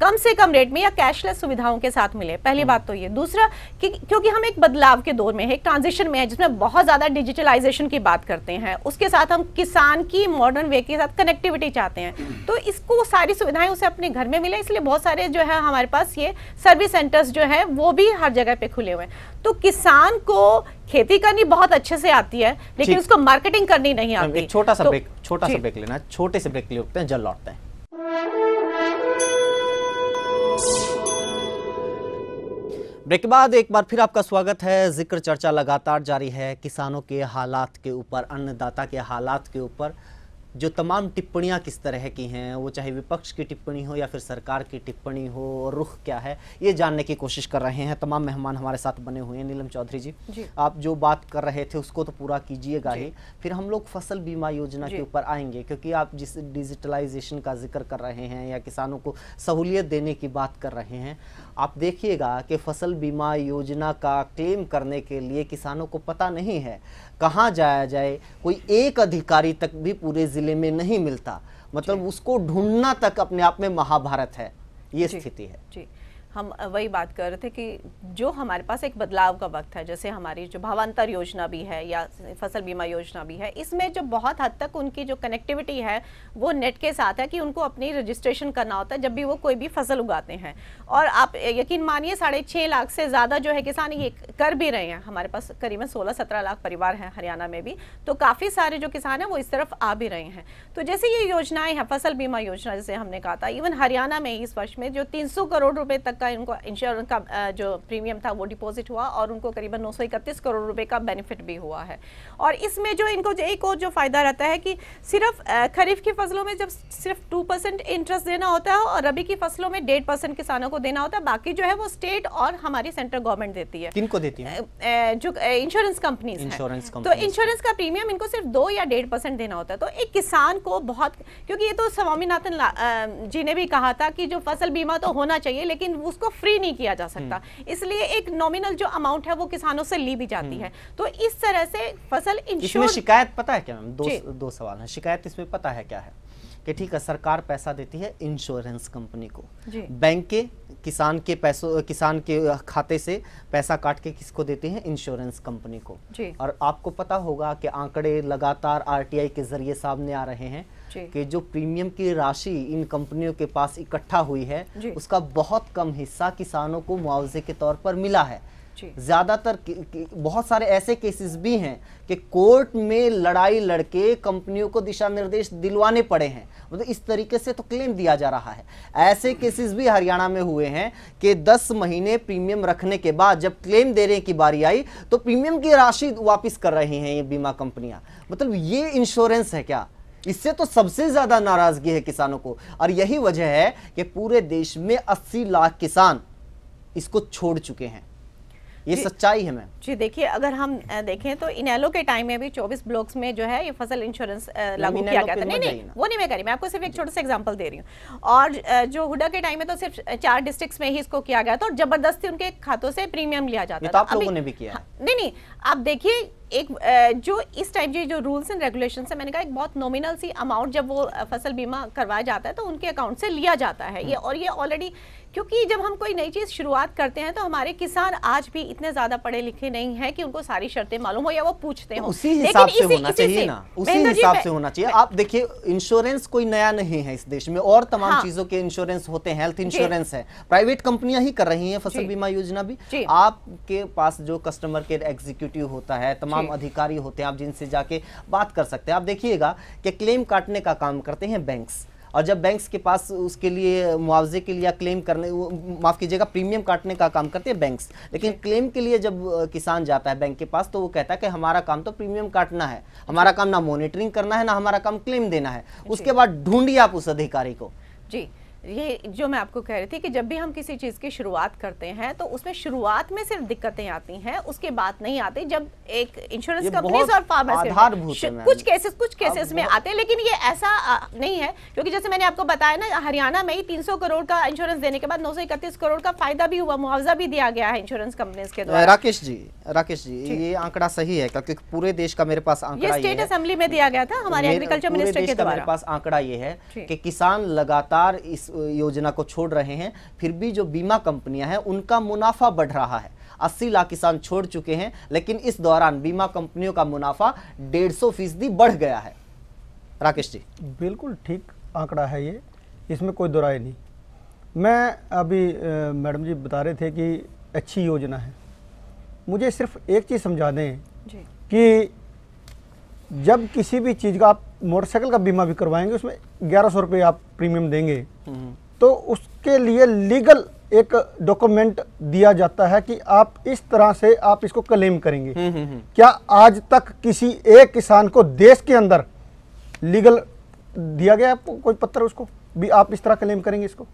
कम से कम रेट में या कैशलेस सुविधाओं के साथ मिले पहली बात तो ये दूसरा कि क्योंकि हम एक बदलाव के दौर में है ट्रांजिशन में है जिसमें बहुत ज़्यादा डिजिटलाइजेशन की बात करते हैं उसके साथ हम किसान की मॉडर्न वे के साथ कनेक्टिविटी चाहते हैं तो इसको सारी सुविधाएं उसे अपने घर में मिले इसलिए बहुत सारे जो है हमारे पास ये सर्विस सेंटर्स जो है वो भी हर जगह पे खुले हुए हैं तो किसान को खेती करनी बहुत अच्छे से आती है लेकिन उसको मार्केटिंग करनी नहीं आती छोटा सा ब्रेक तो छोटा सा ब्रेक लेना छोटे से ब्रेक लेते हैं जल लौटते हैं ब्रेक के बाद एक बार फिर आपका स्वागत है जिक्र चर्चा लगातार जारी है किसानों के हालात के ऊपर अन्नदाता के हालात के ऊपर जो तमाम टिप्पणियां किस तरह की हैं वो चाहे विपक्ष की टिप्पणी हो या फिर सरकार की टिप्पणी हो और रुख क्या है ये जानने की कोशिश कर रहे हैं तमाम मेहमान हमारे साथ बने हुए हैं नीलम चौधरी जी, जी आप जो बात कर रहे थे उसको तो पूरा कीजिएगा ही फिर हम लोग फसल बीमा योजना के ऊपर आएंगे क्योंकि आप जिस डिजिटलाइजेशन का जिक्र कर रहे हैं या किसानों को सहूलियत देने की बात कर रहे हैं आप देखिएगा कि फसल बीमा योजना का क्लेम करने के लिए किसानों को पता नहीं है कहाँ जाया जाए कोई एक अधिकारी तक भी पूरे ज़िले में नहीं मिलता मतलब उसको ढूंढना तक अपने आप में महाभारत है ये स्थिति है जी हम वही बात कर रहे थे कि जो हमारे पास एक बदलाव का वक्त है जैसे हमारी जो भावांतर योजना भी है या फसल बीमा योजना भी है इसमें जो बहुत हद तक उनकी जो कनेक्टिविटी है वो नेट के साथ है कि उनको अपनी रजिस्ट्रेशन करना होता है जब भी वो कोई भी फसल उगाते हैं और आप यकीन मानिए साढ़े छः लाख से ज़्यादा जो है किसान ये कर भी रहे हैं हमारे पास करीबन सोलह सत्रह लाख परिवार हैं हरियाणा में भी तो काफ़ी सारे जो किसान हैं वो इस तरफ आ भी रहे हैं तो जैसे ये योजनाएं हैं फसल बीमा योजना जैसे हमने कहा था इवन हरियाणा में इस वर्ष में जो तीन करोड़ रुपए तक का का इनको इंश्योरेंस का जो प्रीमियम था वो डिपॉजिट हुआ और उनको करीबन नौ करोड़ रुपए का बेनिफिट भी हुआ है और इसमें जो इनको जो एक और जो फ़ायदा रहता है कि सिर्फ खरीफ की फसलों में जब सिर्फ टू इंटरेस्ट देना होता है और रबी की फसलों में डेढ़ किसानों को देना होता है बाकी जो है वो स्टेट और हमारी सेंट्रल गवर्नमेंट देती है किनको देती है जो इंश्योरेंस कंपनी तो इंश्योरेंस का प्रीमियम इनको सिर्फ दो या डेढ़ परसेंट देना होता है तो एक किसान को बहुत क्योंकि ये तो स्वामीनाथन जी ने भी कहा था कि जो फसल बीमा तो होना चाहिए लेकिन उस उसको फ्री नहीं किया जा सकता हम्म। इसलिए एक नॉमिनल जो अमाउंट है वो किसानों से ली भी जाती हम्म। है तो इस तरह से फसल इंश्योर शिकायत पता है क्या मैम दो, दो सवाल है शिकायत इसमें पता है क्या है कि ठीक है सरकार पैसा देती है इंश्योरेंस कंपनी को बैंक के किसान के पैसों किसान के खाते से पैसा काट के किसको देते हैं इंश्योरेंस कंपनी को और आपको पता होगा कि आंकड़े लगातार आरटीआई के जरिए सामने आ रहे हैं कि जो प्रीमियम की राशि इन कंपनियों के पास इकट्ठा हुई है उसका बहुत कम हिस्सा किसानों को मुआवजे के तौर पर मिला है ज़्यादातर बहुत सारे ऐसे केसेस भी हैं कि कोर्ट में लड़ाई लड़के कंपनियों को दिशा निर्देश दिलवाने पड़े हैं मतलब इस तरीके से तो क्लेम दिया जा रहा है ऐसे केसेस भी हरियाणा में हुए हैं कि 10 महीने प्रीमियम रखने के बाद जब क्लेम देने की बारी आई तो प्रीमियम की राशि वापस कर रही हैं ये बीमा कंपनियां मतलब ये इंश्योरेंस है क्या इससे तो सबसे ज़्यादा नाराज़गी है किसानों को और यही वजह है कि पूरे देश में अस्सी लाख किसान इसको छोड़ चुके हैं ये सच्चाई है मैम जी देखिए अगर हम देखें तो इनेलो के टाइम में भी 24 ब्लॉक्स में जो है ये फसल इंश्योरेंस लागू किया गया था नहीं नहीं वो नहीं मैं कह रही मैं आपको सिर्फ एक छोटा सा एग्जांपल दे रही हूँ और जो हुडा के टाइम में तो सिर्फ चार डिस्ट्रिक्ट में ही इसको किया गया था और जबरदस्ती उनके खातों से प्रीमियम लिया जाता तो था लोगों ने भी किया हाँ, नहीं नहीं आप देखिए एक जो इस टाइप के जो रूल्स एंड रेगुलेशन है मैंने कहा एक बहुत नॉमिनल सी अमाउंट जब वो फसल बीमा करवाया जाता है तो उनके अकाउंट से लिया जाता है ये हम्म। और ये ऑलरेडी क्योंकि जब हम कोई नई चीज़ शुरुआत करते हैं तो हमारे किसान आज भी इतने ज़्यादा पढ़े लिखे नहीं है कि उनको सारी शर्तें मालूम हो या वो पूछते तो हो उसी हिसाब से होना चाहिए ना उसी हिसाब से होना चाहिए आप देखिए इंश्योरेंस कोई नया नहीं है इस देश में और तमाम हाँ। चीज़ों के इंश्योरेंस होते हैं हेल्थ इंश्योरेंस है प्राइवेट कंपनियां ही कर रही है फसल बीमा योजना भी आपके पास जो कस्टमर केयर एग्जीक्यूटिव होता है तमाम अधिकारी होते हैं आप जिनसे जाके बात कर सकते हैं आप देखिएगा कि क्लेम काटने का काम करते हैं बैंक्स और जब बैंक्स के पास उसके लिए मुआवजे के लिए या क्लेम करने माफ़ कीजिएगा प्रीमियम काटने का काम करते हैं बैंक्स लेकिन क्लेम के लिए जब किसान जाता है बैंक के पास तो वो कहता है कि हमारा काम तो प्रीमियम काटना है हमारा काम ना मॉनिटरिंग करना है ना हमारा काम क्लेम देना है उसके बाद ढूंढिए आप उस अधिकारी को जी ये जो मैं आपको कह रही थी कि जब भी हम किसी चीज़ की शुरुआत करते हैं तो उसमें शुरुआत में सिर्फ दिक्कतें आती हैं उसके बाद नहीं आती जब एक इंश्योरेंस कंपनीज और फार्मर्स कुछ केसेस कुछ केसेस में आते हैं लेकिन ये ऐसा नहीं है क्योंकि जैसे मैंने आपको बताया ना हरियाणा में ही तीन करोड़ का इंश्योरेंस देने के बाद नौ करोड़ का फायदा भी हुआ मुआवजा भी दिया गया है इंश्योरेंस कंपनीज के द्वारा राकेश जी राकेश जी ये आंकड़ा सही है क्योंकि पूरे देश का मेरे पास आंकड़ा ये स्टेट असेंबली में दिया गया था हमारे एग्रीकल्चर मिनिस्टर के द्वारा मेरे पास आंकड़ा ये है कि किसान लगातार इस योजना को छोड़ रहे हैं फिर भी जो बीमा कंपनियां हैं उनका मुनाफा बढ़ रहा है 80 लाख किसान छोड़ चुके हैं लेकिन इस दौरान बीमा कंपनियों का मुनाफा डेढ़ सौ फीसदी बढ़ गया है राकेश जी बिल्कुल ठीक आंकड़ा है ये इसमें कोई दो नहीं मैं अभी मैडम जी बता रहे थे कि अच्छी योजना है मुझे सिर्फ एक चीज़ समझा दें कि जब किसी भी चीज़ का आप मोटरसाइकिल का बीमा भी करवाएंगे उसमें ग्यारह सौ रुपये आप प्रीमियम देंगे हम्म। तो उसके लिए लीगल एक डॉक्यूमेंट दिया जाता है कि आप इस तरह से आप इसको क्लेम करेंगे हम्म, हम्म, क्या आज तक किसी एक किसान को देश के अंदर लीगल दिया गया आपको कोई पत्थर उसको भी आप इस तरह क्लेम करेंगे इसको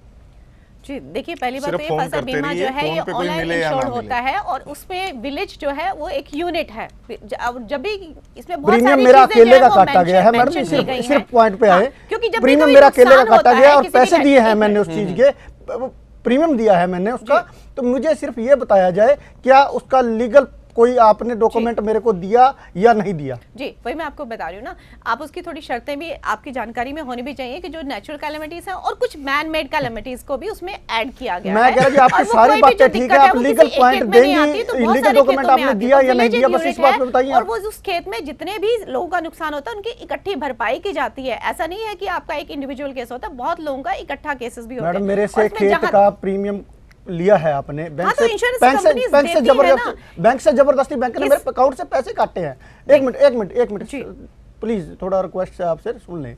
जी देखिए पहली बात तो ये फसल बीमा जो है ये ऑनलाइन इंश्योर होता है और उसमें विलेज जो है वो एक यूनिट है जब भी इसमें बहुत सारी मेरा अकेले का काटा गया है मैडम सिर्फ सिर्फ पॉइंट पे आए हाँ, क्योंकि जब प्रीमियम मेरा अकेले का काटा गया और पैसे दिए हैं मैंने उस हम्म, चीज हम्म। के प्रीमियम दिया है मैंने उसका तो मुझे सिर्फ ये बताया जाए क्या उसका लीगल कोई आपने डॉक्यूमेंट मेरे को दिया या नहीं दिया जी वही मैं आपको बता रही हूँ ना आप उसकी थोड़ी शर्तें भी आपकी जानकारी में होनी भी चाहिए कि जो नेचुरल कैलमिटीज है और कुछ मैन मेड कैलमिटीज को भी उसमें ऐड किया गया मैं कह रहा हूँ आपकी सारी बातें ठीक है आप लीगल पॉइंट देंगी डॉक्यूमेंट तो आपने दिया या नहीं दिया बस इस बात में बताइए और वो उस खेत में जितने भी लोगों का नुकसान होता है उनकी इकट्ठी भरपाई की जाती है ऐसा नहीं है की आपका एक इंडिविजुअल केस होता है बहुत लोगों का इकट्ठा केसेस भी होता है मेरे से खेत का प्रीमियम लिया है आपने हाँ, तो बैंक से बैंक से बैंक से जबरदस्ती बैंक से जबरदस्ती बैंक ने मेरे अकाउंट से पैसे काटे हैं एक मिनट एक मिनट एक मिनट प्लीज थोड़ा रिक्वेस्ट है आपसे सुन लें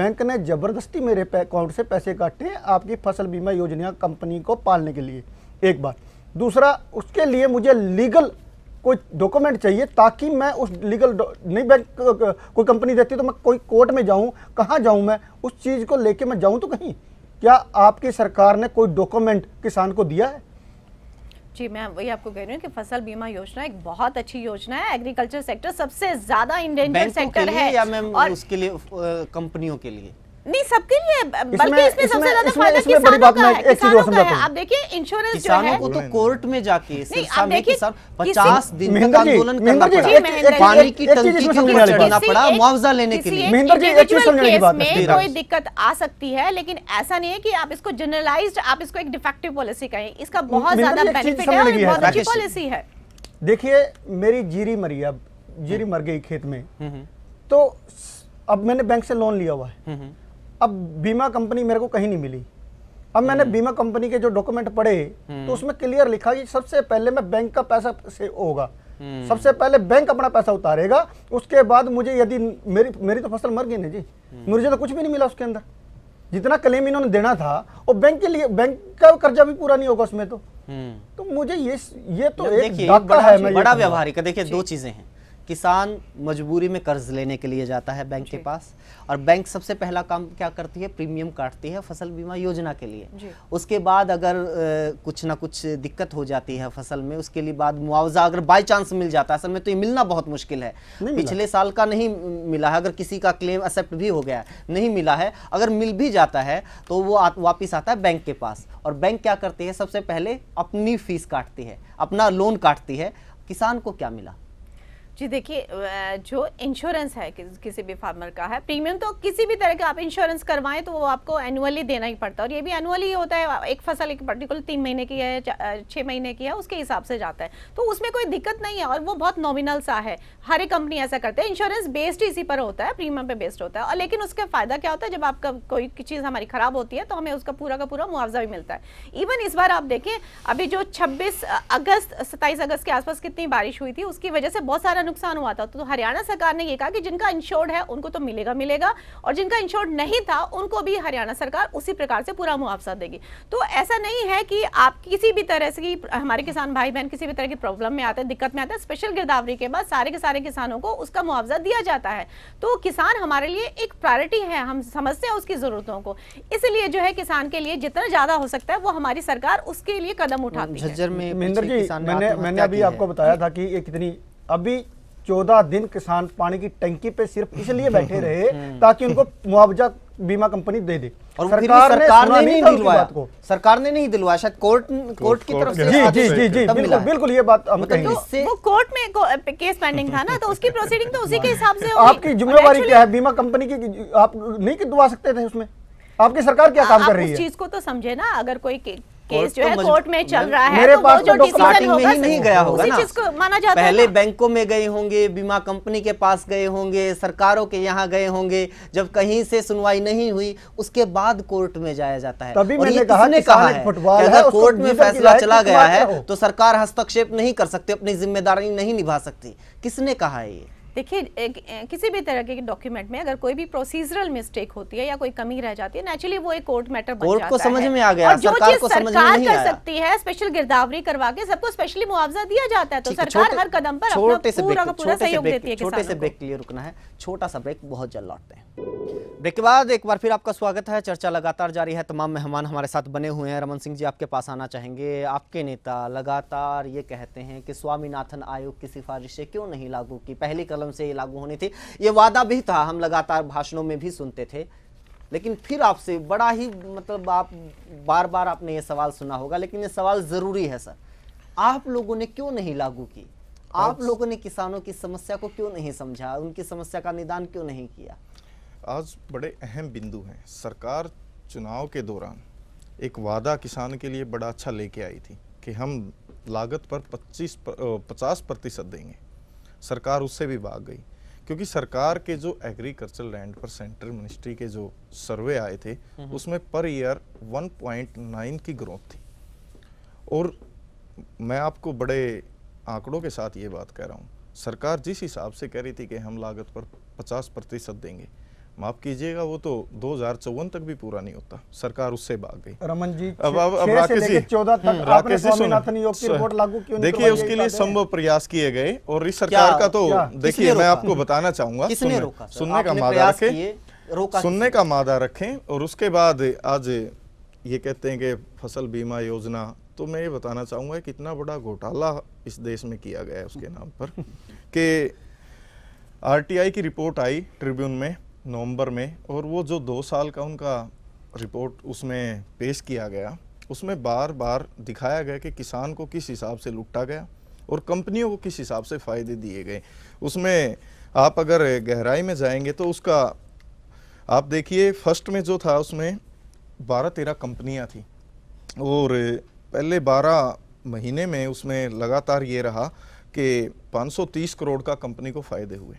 बैंक ने जबरदस्ती मेरे अकाउंट से पैसे काटे हैं आपकी फसल बीमा योजना कंपनी को पालने के लिए एक बार दूसरा उसके लिए मुझे लीगल कोई डॉक्यूमेंट चाहिए ताकि मैं उस लीगल नहीं बैंक कोई कंपनी देती तो मैं कोई कोर्ट में जाऊं कहाँ जाऊं मैं उस चीज़ को लेके मैं जाऊं तो कहीं क्या आपकी सरकार ने कोई डॉक्यूमेंट किसान को दिया है जी मैं वही आपको कह रही हूँ कि फसल बीमा योजना एक बहुत अच्छी योजना है एग्रीकल्चर सेक्टर सबसे ज्यादा इंडेंजर सेक्टर है या और उसके लिए कंपनियों के लिए नहीं सबके लिए बल्कि इसमें सबसे ज्यादा फायदा किसानों का है किसानों का है आप देखिए इंश्योरेंस जो है को तो कोर्ट में जाके दिन का आंदोलन करना पड़ा पानी की टंकी पड़ा मुआवजा लेने के लिए कोई दिक्कत आ सकती है लेकिन ऐसा नहीं है कि आप इसको जनरलाइज्ड आप इसको एक डिफेक्टिव पॉलिसी कहें इसका बहुत ज्यादा बेनिफिट है बहुत अच्छी पॉलिसी है देखिए मेरी जीरी मरी अब जीरी हम्म। मर गई खेत में हम्म, हम्म। तो अब मैंने बैंक से लोन लिया हुआ है अब बीमा कंपनी मेरे को कहीं नहीं मिली अब मैंने हम्म। बीमा कंपनी के जो डॉक्यूमेंट पढ़े हम्म। तो उसमें क्लियर लिखा कि सबसे पहले मैं बैंक का पैसा से होगा हम्म। सबसे पहले बैंक अपना पैसा उतारेगा उसके बाद मुझे यदि मेरी मेरी तो फसल मर गई ना जी मुझे तो कुछ भी नहीं मिला उसके अंदर जितना क्लेम इन्होंने देना था और बैंक के लिए बैंक का कर्जा भी पूरा नहीं होगा उसमें तो तो मुझे ये ये तो एक बड़ा है बड़ा व्यवहारिक देखिए दो चीजें हैं किसान मजबूरी में कर्ज लेने के लिए जाता है बैंक के पास और बैंक सबसे पहला काम क्या करती है प्रीमियम काटती है फसल बीमा योजना के लिए उसके बाद अगर आ, कुछ ना कुछ दिक्कत हो जाती है फसल में उसके लिए बाद मुआवजा अगर बाई चांस मिल जाता है असल में तो ये मिलना बहुत मुश्किल है पिछले साल का नहीं मिला है अगर किसी का क्लेम एक्सेप्ट भी हो गया नहीं मिला है अगर मिल भी जाता है तो वो वापिस आता है बैंक के पास और बैंक क्या करती है सबसे पहले अपनी फीस काटती है अपना लोन काटती है किसान को क्या मिला जी देखिए जो इंश्योरेंस है कि, किसी भी फार्मर का है प्रीमियम तो किसी भी तरह का आप इंश्योरेंस करवाएं तो वो आपको एनुअली देना ही पड़ता है और ये भी एनुअली होता है एक फसल एक पर्टिकुलर तीन महीने की है छः महीने की है उसके हिसाब से जाता है तो उसमें कोई दिक्कत नहीं है और वो बहुत नॉमिनल सा है हर एक कंपनी ऐसा करते हैं इंश्योरेंस बेस्ड इसी पर होता है प्रीमियम पर बेस्ड होता है और लेकिन उसका फ़ायदा क्या होता है जब आपका कोई चीज़ हमारी ख़राब होती है तो हमें उसका पूरा का पूरा मुआवजा भी मिलता है इवन इस बार आप देखें अभी जो छब्बीस अगस्त सत्ताईस अगस्त के आसपास कितनी बारिश हुई थी उसकी वजह से बहुत सारा नुकसान हुआ था तो हरियाणा सरकार ने यह कहा कि जिनका इंश्योर्ड है उनको तो मिलेगा मिलेगा और जिनका इंश्योर्ड नहीं था उनको भी हरियाणा सरकार उसी प्रकार से पूरा मुआवजा देगी तो ऐसा नहीं है कि आप किसी भी तरह से हमारे किसान भाई बहन किसी भी तरह की प्रॉब्लम में आते हैं दिक्कत में आते हैं स्पेशल गिरदावरी के बाद सारे के सारे किसानों को उसका मुआवजा दिया जाता है तो किसान हमारे लिए एक प्रायोरिटी है हम समझते हैं उसकी ज़रूरतों को इसलिए जो है किसान के लिए जितना ज़्यादा हो सकता है वो हमारी सरकार उसके लिए कदम उठाती है में जी मैंने मैंने अभी आपको बताया था कि ये कितनी अभी चौदह दिन किसान पानी की टंकी पे सिर्फ इसलिए हम्म, बैठे रहे हम्म, हम्म। ताकि उनको मुआवजा बीमा कंपनी दे दे और सरकार, सरकार ने, ने नहीं दिलवाया को सरकार ने नहीं दिलवाया शायद कोर्ट कोर्ट की तरफ से जी जी जी जी बिल्कुल बिल्कुल ये बात हम कहेंगे तो तो तो वो कोर्ट में को, केस पेंडिंग था ना तो उसकी प्रोसीडिंग तो उसी के हिसाब से होगी आपकी जिम्मेदारी क्या है बीमा कंपनी की आप नहीं दिलवा सकते थे उसमें आपकी सरकार क्या काम कर रही है चीज को तो समझे ना अगर कोई केस जो तो है कोर्ट में चल रहा है मेरे तो पास जो डिसीजन तो ही नहीं गया होगा ना को माना जाता पहले बैंकों में गए होंगे बीमा कंपनी के पास गए होंगे सरकारों के यहाँ गए होंगे जब कहीं से सुनवाई नहीं हुई उसके बाद कोर्ट में जाया जाता है तभी मैंने कहा है अगर कोर्ट में फैसला चला गया है तो सरकार हस्तक्षेप नहीं कर सकती अपनी जिम्मेदारी नहीं निभा सकती किसने कहा है ये देखिए किसी भी तरह के डॉक्यूमेंट में अगर कोई भी प्रोसीजरल मिस्टेक होती है या कोई कमी रह जाती है नेचुरली वो एक कोर्ट मैटर बन कोर्ट को समझ में आ गया और जो सरकार, को चीज सरकार कर सकती है स्पेशल गिरदावरी करवा के सबको स्पेशली मुआवजा दिया जाता है तो सरकार हर कदम पर अपना पूरा का पूरा सहयोग देती है छोटे से ब्रेक के लिए रुकना है छोटा सा ब्रेक बहुत जल्द लौटते हैं ब्रेक के बाद एक बार फिर आपका स्वागत है चर्चा लगातार जारी है तमाम मेहमान हमारे साथ बने हुए हैं रमन सिंह जी आपके पास आना चाहेंगे आपके नेता लगातार ये कहते हैं कि स्वामीनाथन आयोग की सिफारिशें क्यों नहीं लागू की पहली कल कलम से ये लागू होनी थी ये वादा भी था हम लगातार भाषणों में भी सुनते थे लेकिन फिर आपसे बड़ा ही मतलब आप बार बार आपने ये सवाल सुना होगा लेकिन ये सवाल ज़रूरी है सर आप लोगों ने क्यों नहीं लागू की आप लोगों ने किसानों की समस्या को क्यों नहीं समझा उनकी समस्या का निदान क्यों नहीं किया आज बड़े अहम बिंदु हैं सरकार चुनाव के दौरान एक वादा किसान के लिए बड़ा अच्छा लेके आई थी कि हम लागत पर 25 पचास प्रतिशत देंगे सरकार उससे भी भाग गई क्योंकि सरकार के जो एग्रीकल्चर लैंड पर सेंट्रल मिनिस्ट्री के जो सर्वे आए थे हम्म। उसमें पर ईयर 1.9 की ग्रोथ थी और मैं आपको बड़े आंकड़ों के साथ ये बात कह रहा हूँ सरकार जिस हिसाब से कह रही थी कि हम लागत पर 50 प्रतिशत देंगे माफ कीजिएगा वो तो दो हजार चौवन तक भी पूरा नहीं होता सरकार उससे भाग गई रमन जी अब अब अब राकेश जी चौदह तक हम्म, राकेश जी देखिए उसके लिए संभव प्रयास किए गए और इस सरकार का तो देखिए मैं आपको बताना चाहूंगा सुनने का मादा रखे सुनने का मादा रखें और उसके बाद आज ये कहते हैं कि फसल बीमा योजना तो मैं ये बताना चाहूंगा कितना बड़ा घोटाला इस देश में किया गया है उसके नाम पर कि आरटीआई की रिपोर्ट आई ट्रिब्यून में नवंबर में और वो जो दो साल का उनका रिपोर्ट उसमें पेश किया गया उसमें बार बार दिखाया गया कि किसान को किस हिसाब से लुटा गया और कंपनियों को किस हिसाब से फ़ायदे दिए गए उसमें आप अगर गहराई में जाएंगे तो उसका आप देखिए फर्स्ट में जो था उसमें बारह तेरह कंपनियां थी और पहले बारह महीने में उसमें लगातार ये रहा कि 530 करोड़ का कंपनी को फ़ायदे हुए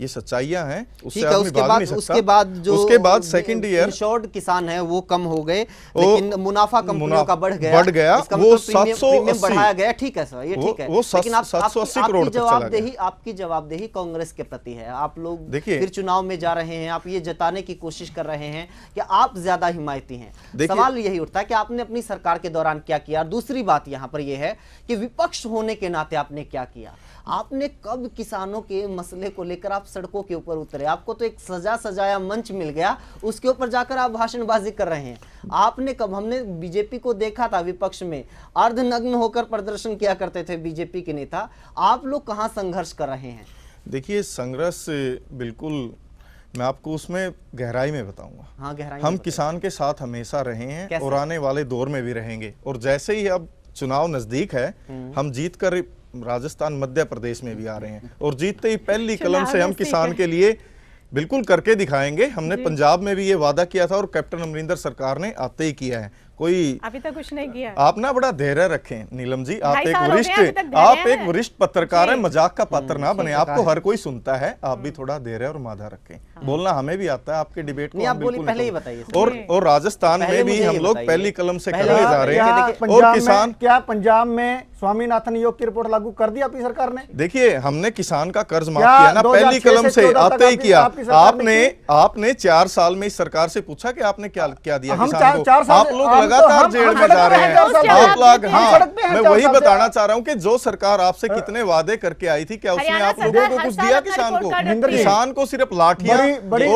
ये सच्चाइयां हैं उससे आदमी उसके बाद उसके बाद जो उसके बाद सेकंड ईयर शॉर्ट किसान है वो कम हो गए लेकिन मुनाफा कंपनियों का बढ़ गया बढ़ गया वो मतलब सात सौ बढ़ाया गया ठीक है सर ये ठीक है लेकिन सात सौ करोड़ जवाबदेही आपकी जवाबदेही कांग्रेस के प्रति है आप लोग देखिए फिर चुनाव में जा रहे हैं आप ये जताने की कोशिश कर रहे हैं कि आप ज्यादा हिमायती हैं सवाल यही उठता है कि आपने अपनी सरकार के दौरान क्या किया दूसरी बात यहाँ पर यह है कि विपक्ष होने के नाते आपने क्या किया आपने कब किसानों के मसले को लेकर आप सड़कों के ऊपर उतरे आपको तो एक सजा सजाया मंच मिल गया उसके ऊपर जाकर आप भाषणबाजी कर रहे हैं आपने कब हमने बीजेपी को देखा था विपक्ष में अर्धनग्न होकर प्रदर्शन किया करते थे बीजेपी के नेता आप लोग कहाँ संघर्ष कर रहे हैं देखिए संघर्ष बिल्कुल मैं आपको उसमें गहराई में बताऊंगा हाँ, गहराई हम किसान के साथ हमेशा रहे हैं और आने वाले दौर में भी रहेंगे और जैसे ही अब चुनाव नजदीक है हम्म। हम जीत कर राजस्थान मध्य प्रदेश में भी आ रहे हैं और जीतते तो ही पहली कलम से हम किसान के लिए बिल्कुल करके दिखाएंगे हमने पंजाब में भी ये वादा किया था और कैप्टन अमरिंदर सरकार ने आते ही किया है कोई अभी तक कुछ नहीं किया आप ना बड़ा धैर्य रखें नीलम जी आप एक वरिष्ठ आप एक वरिष्ठ पत्रकार हैं मजाक का पात्र ना हम्म, बने आपको हर कोई सुनता है आप भी हम्म। थोड़ा धैर्य और माधा रखें हाँ। बोलना हमें भी आता है आपके डिबेट को बिल्कुल पहले ही बताइए और और राजस्थान में भी हम लोग पहली कलम से करने जा रहे हैं और किसान क्या पंजाब में स्वामीनाथन योग की रिपोर्ट लागू कर दी आपकी सरकार ने देखिए हमने किसान का कर्ज माफ किया ना पहली कलम से, आते ही किया आपने आपने चार साल में इस सरकार से पूछा कि आपने क्या क्या दिया हम किसान चार, को आप लोग लगातार जेल में जा रहे हैं आप लोग हाँ मैं वही बताना चाह रहा हूँ कि जो सरकार आपसे कितने वादे करके आई थी क्या उसने आप लोगों को कुछ दिया किसान को किसान को सिर्फ लाठिया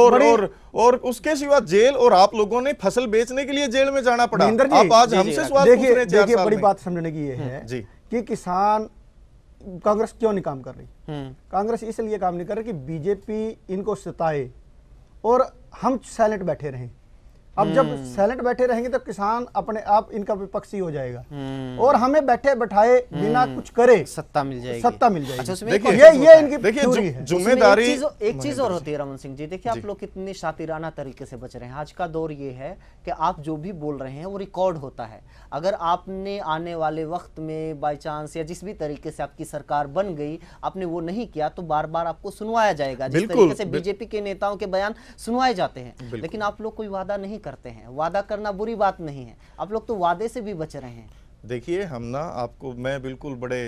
और और उसके सिवा जेल और आप लोगों ने फसल बेचने के लिए जेल में जाना पड़ा आप आज हमसे सवाल देखिए बड़ी बात समझने की ये हम्म, है कि किसान कांग्रेस क्यों नहीं काम कर रही हम्म। कांग्रेस इसलिए काम नहीं कर रही कि बीजेपी इनको सताए और हम साइलेंट बैठे रहे अब जब सैलेंट हम्म। बैठे रहेंगे तो किसान अपने आप इनका विपक्षी हो जाएगा हम्म। और हमें बैठे बैठाए बिना हम्म। कुछ करे सत्ता मिल जाएगी सत्ता मिल जाएगी अच्छा, देखिए ये ये इनकी जिम्मेदारी एक चीज और होती है रमन सिंह जी देखिए आप लोग कितने शातिराना तरीके से बच रहे हैं आज का दौर ये है कि आप जो भी बोल रहे हैं वो रिकॉर्ड होता है अगर आपने आने वाले वक्त में बाई चांस या जिस भी तरीके से आपकी सरकार बन गई आपने वो नहीं किया तो बार बार आपको सुनवाया जाएगा जिस तरीके से बीजेपी के नेताओं के बयान सुनवाए जाते हैं लेकिन आप लोग कोई वादा नहीं करते हैं वादा करना बुरी बात नहीं है आप लोग तो वादे से भी बच रहे हैं देखिए हम ना आपको मैं बिल्कुल बड़े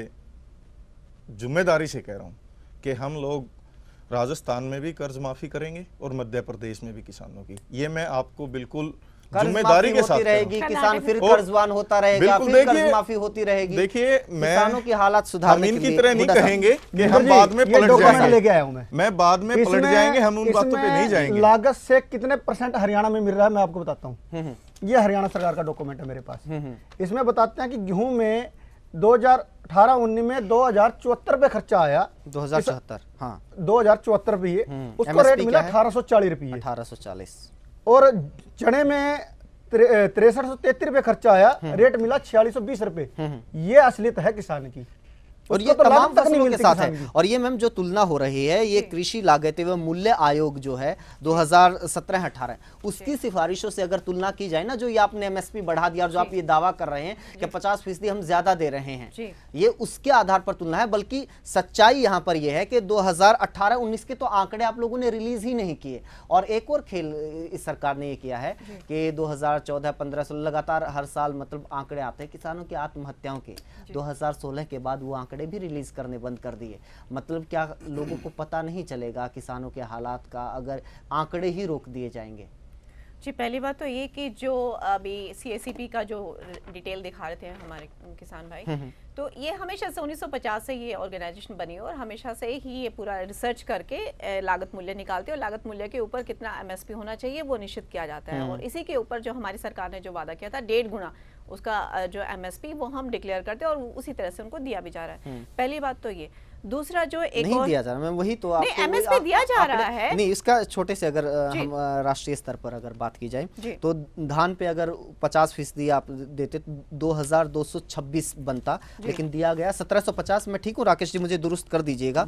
जिम्मेदारी से कह रहा हूँ कि हम लोग राजस्थान में भी कर्ज माफ़ी करेंगे और मध्य प्रदेश में भी किसानों की ये मैं आपको बिल्कुल जिम्मेदारी के साथ रहेगी किसान फिर कर्जवान होता रहेगा फिर कर्ज माफी होती रहेगी देखिए किसानों की हालत सुधारने की तरह नहीं कहेंगे कि हम बाद में पलट जाएंगे लेके आया हूं मैं मैं बाद में पलट जाएंगे हम उन बातों पे नहीं जाएंगे लागत से कितने परसेंट हरियाणा में मिल रहा है मैं आपको बताता हूँ हम्म, हम्म। ये हरियाणा सरकार का डॉक्यूमेंट है मेरे पास हम्म, इसमें बताते हैं की गेहूं में दो हजार में दो हजार खर्चा आया दो हजार चौहत्तर हाँ। दो हजार चौहत्तर रुपये उसको रेट मिला रुपये अठारह सौ चालीस और चने में तिरसठ सौ तेतीस रुपए खर्चा आया हम्म। रेट मिला छियालीस सौ बीस रुपए हम्म। ये असलियत है किसान की और ये तो तमाम फसलों के साथ है और ये मैम जो तुलना हो रही है ये कृषि लागत एवं मूल्य आयोग जो है 2017-18 उसकी सिफारिशों से अगर तुलना की जाए ना जो ये आपने एमएसपी बढ़ा दिया और जो आप ये दावा कर रहे हैं कि 50 फीसदी हम ज्यादा दे रहे हैं ये उसके आधार पर तुलना है बल्कि सच्चाई यहाँ पर यह है कि दो हजार के तो आंकड़े आप लोगों ने रिलीज ही नहीं किए और एक और खेल इस सरकार ने ये किया है कि दो हजार चौदह लगातार हर साल मतलब आंकड़े आते हैं किसानों की आत्महत्याओं के दो के बाद वो आंकड़े आंकड़े भी रिलीज़ करने बंद कर दिए मतलब क्या लोगों को पता नहीं चलेगा किसानों के हालात का अगर आंकड़े ही रोक दिए जाएंगे जी पहली बात तो ये कि जो अभी सी का जो डिटेल दिखा रहे थे हमारे किसान भाई हम्म, हम्म। तो ये हमेशा से 1950 से ये ऑर्गेनाइजेशन बनी और हमेशा से ही ये पूरा रिसर्च करके लागत मूल्य निकालते और लागत मूल्य के ऊपर कितना एमएसपी होना चाहिए वो निश्चित किया जाता है हम्म। और इसी के ऊपर जो हमारी सरकार ने जो वादा किया था डेढ़ गुना उसका जो एमएसपी वो हम डिक्लेयर करते हैं और उसी तरह से उनको दिया भी जा रहा है हम्म। पहली बात तो ये दूसरा जो एक नहीं और... दिया जा रहा मैं वही तो आपको एमएस आप, दिया जा रहा है नहीं इसका छोटे से अगर हम राष्ट्रीय स्तर पर अगर बात की जाए तो धान पे अगर पचास फीसदी आप देते तो दो हजार दो सौ छब्बीस बनता लेकिन दिया गया सत्रह सौ पचास मैं ठीक हूँ राकेश जी मुझे दुरुस्त कर दीजिएगा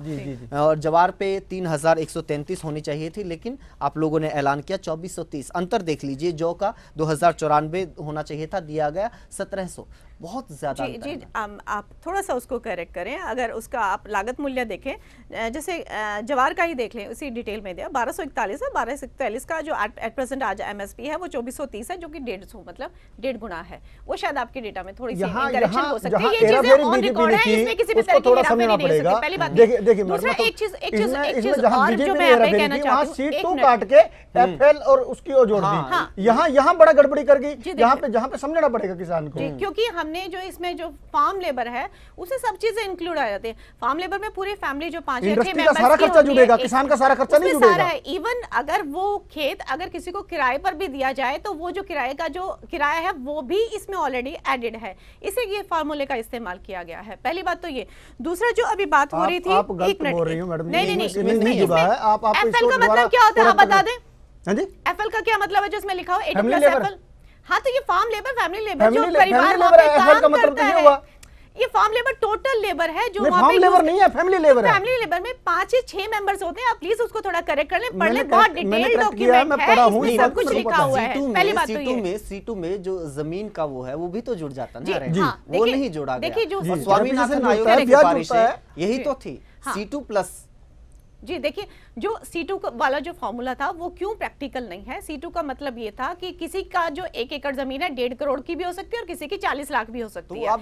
और जवार पे तीन हजार एक सौ तैंतीस होनी चाहिए थी लेकिन आप लोगों ने ऐलान किया चौबीस सौ तीस अंतर देख लीजिए जौ का दो हजार चौरानवे होना चाहिए था दिया गया सत्रह सौ बहुत ज़्यादा जी जी आ, आप थोड़ा सा उसको करेक्ट करें अगर उसका आप लागत मूल्य देखें जैसे जवार का ही देख लें उसी डिटेल में दिया बारह सौ इकतालीस है बारह सौ इकतालीस का जो एट प्रेजेंट आज एम एस है वो चौबीस सौ तीस है जो कि डेढ़ सौ मतलब डेढ़ गुना है वो शायद आपके डेटा में थोड़ी करेक्शन मतलब और यहाँ उसकी जोड़ हाँ। दी हाँ। यहाँ यहाँ बड़ा गड़बड़ी कर गई यहाँ पे जहाँ पे समझना पड़ेगा किसान को क्योंकि हम हमने जो इसमें जो फार्म लेबर है उसे सब चीजें इंक्लूड आ जाती है फार्म लेबर में पूरी फैमिली जो पांच सारा खर्चा जुड़ेगा किसान का सारा खर्चा नहीं जुड़ेगा है इवन अगर वो खेत अगर किसी को किराए पर भी दिया जाए तो वो जो किराए का जो किराया है वो भी इसमें ऑलरेडी एडेड है इसे ये फार्मूले का इस्तेमाल किया गया है पहली बात तो ये दूसरा जो अभी बात हो रही थी आप गलत बोल एक मैडम नहीं नहीं आप एफएल का मतलब क्या होता है आप बता दें एफएल हाँ का क्या मतलब है जो इसमें लिखा हो एटी प्लस एफएल हाँ तो ये farm labour family labour family जो परिवार लेबर है, काम का मतलब तो है हुआ ये फार्म लेबर टोटल लेबर है जो फार्म लेबर नहीं है फैमिली लेबर तो फैमिली लेबर में पांच या छह मेंबर्स होते हैं आप प्लीज उसको थोड़ा करेक्ट कर लें पढ़ लें बहुत डिटेल डॉक्यूमेंट है इसमें सब कुछ लिखा हुआ है पहली बात तो ये में सीटू में जो जमीन का वो है वो भी तो जुड़ जाता ना रहे हाँ, वो नहीं जोड़ा देखिए जो स्वामीनाथन आयोग की सिफारिश है यही तो थी सी2 हाँ। प्लस जी देखिए जो C2 वाला जो फॉर्मूला था वो क्यों प्रैक्टिकल नहीं है C2 का मतलब ये था कि किसी का जो एक एकड़ जमीन है डेढ़ करोड़ की भी हो सकती है और किसी की चालीस लाख भी हो सकती तो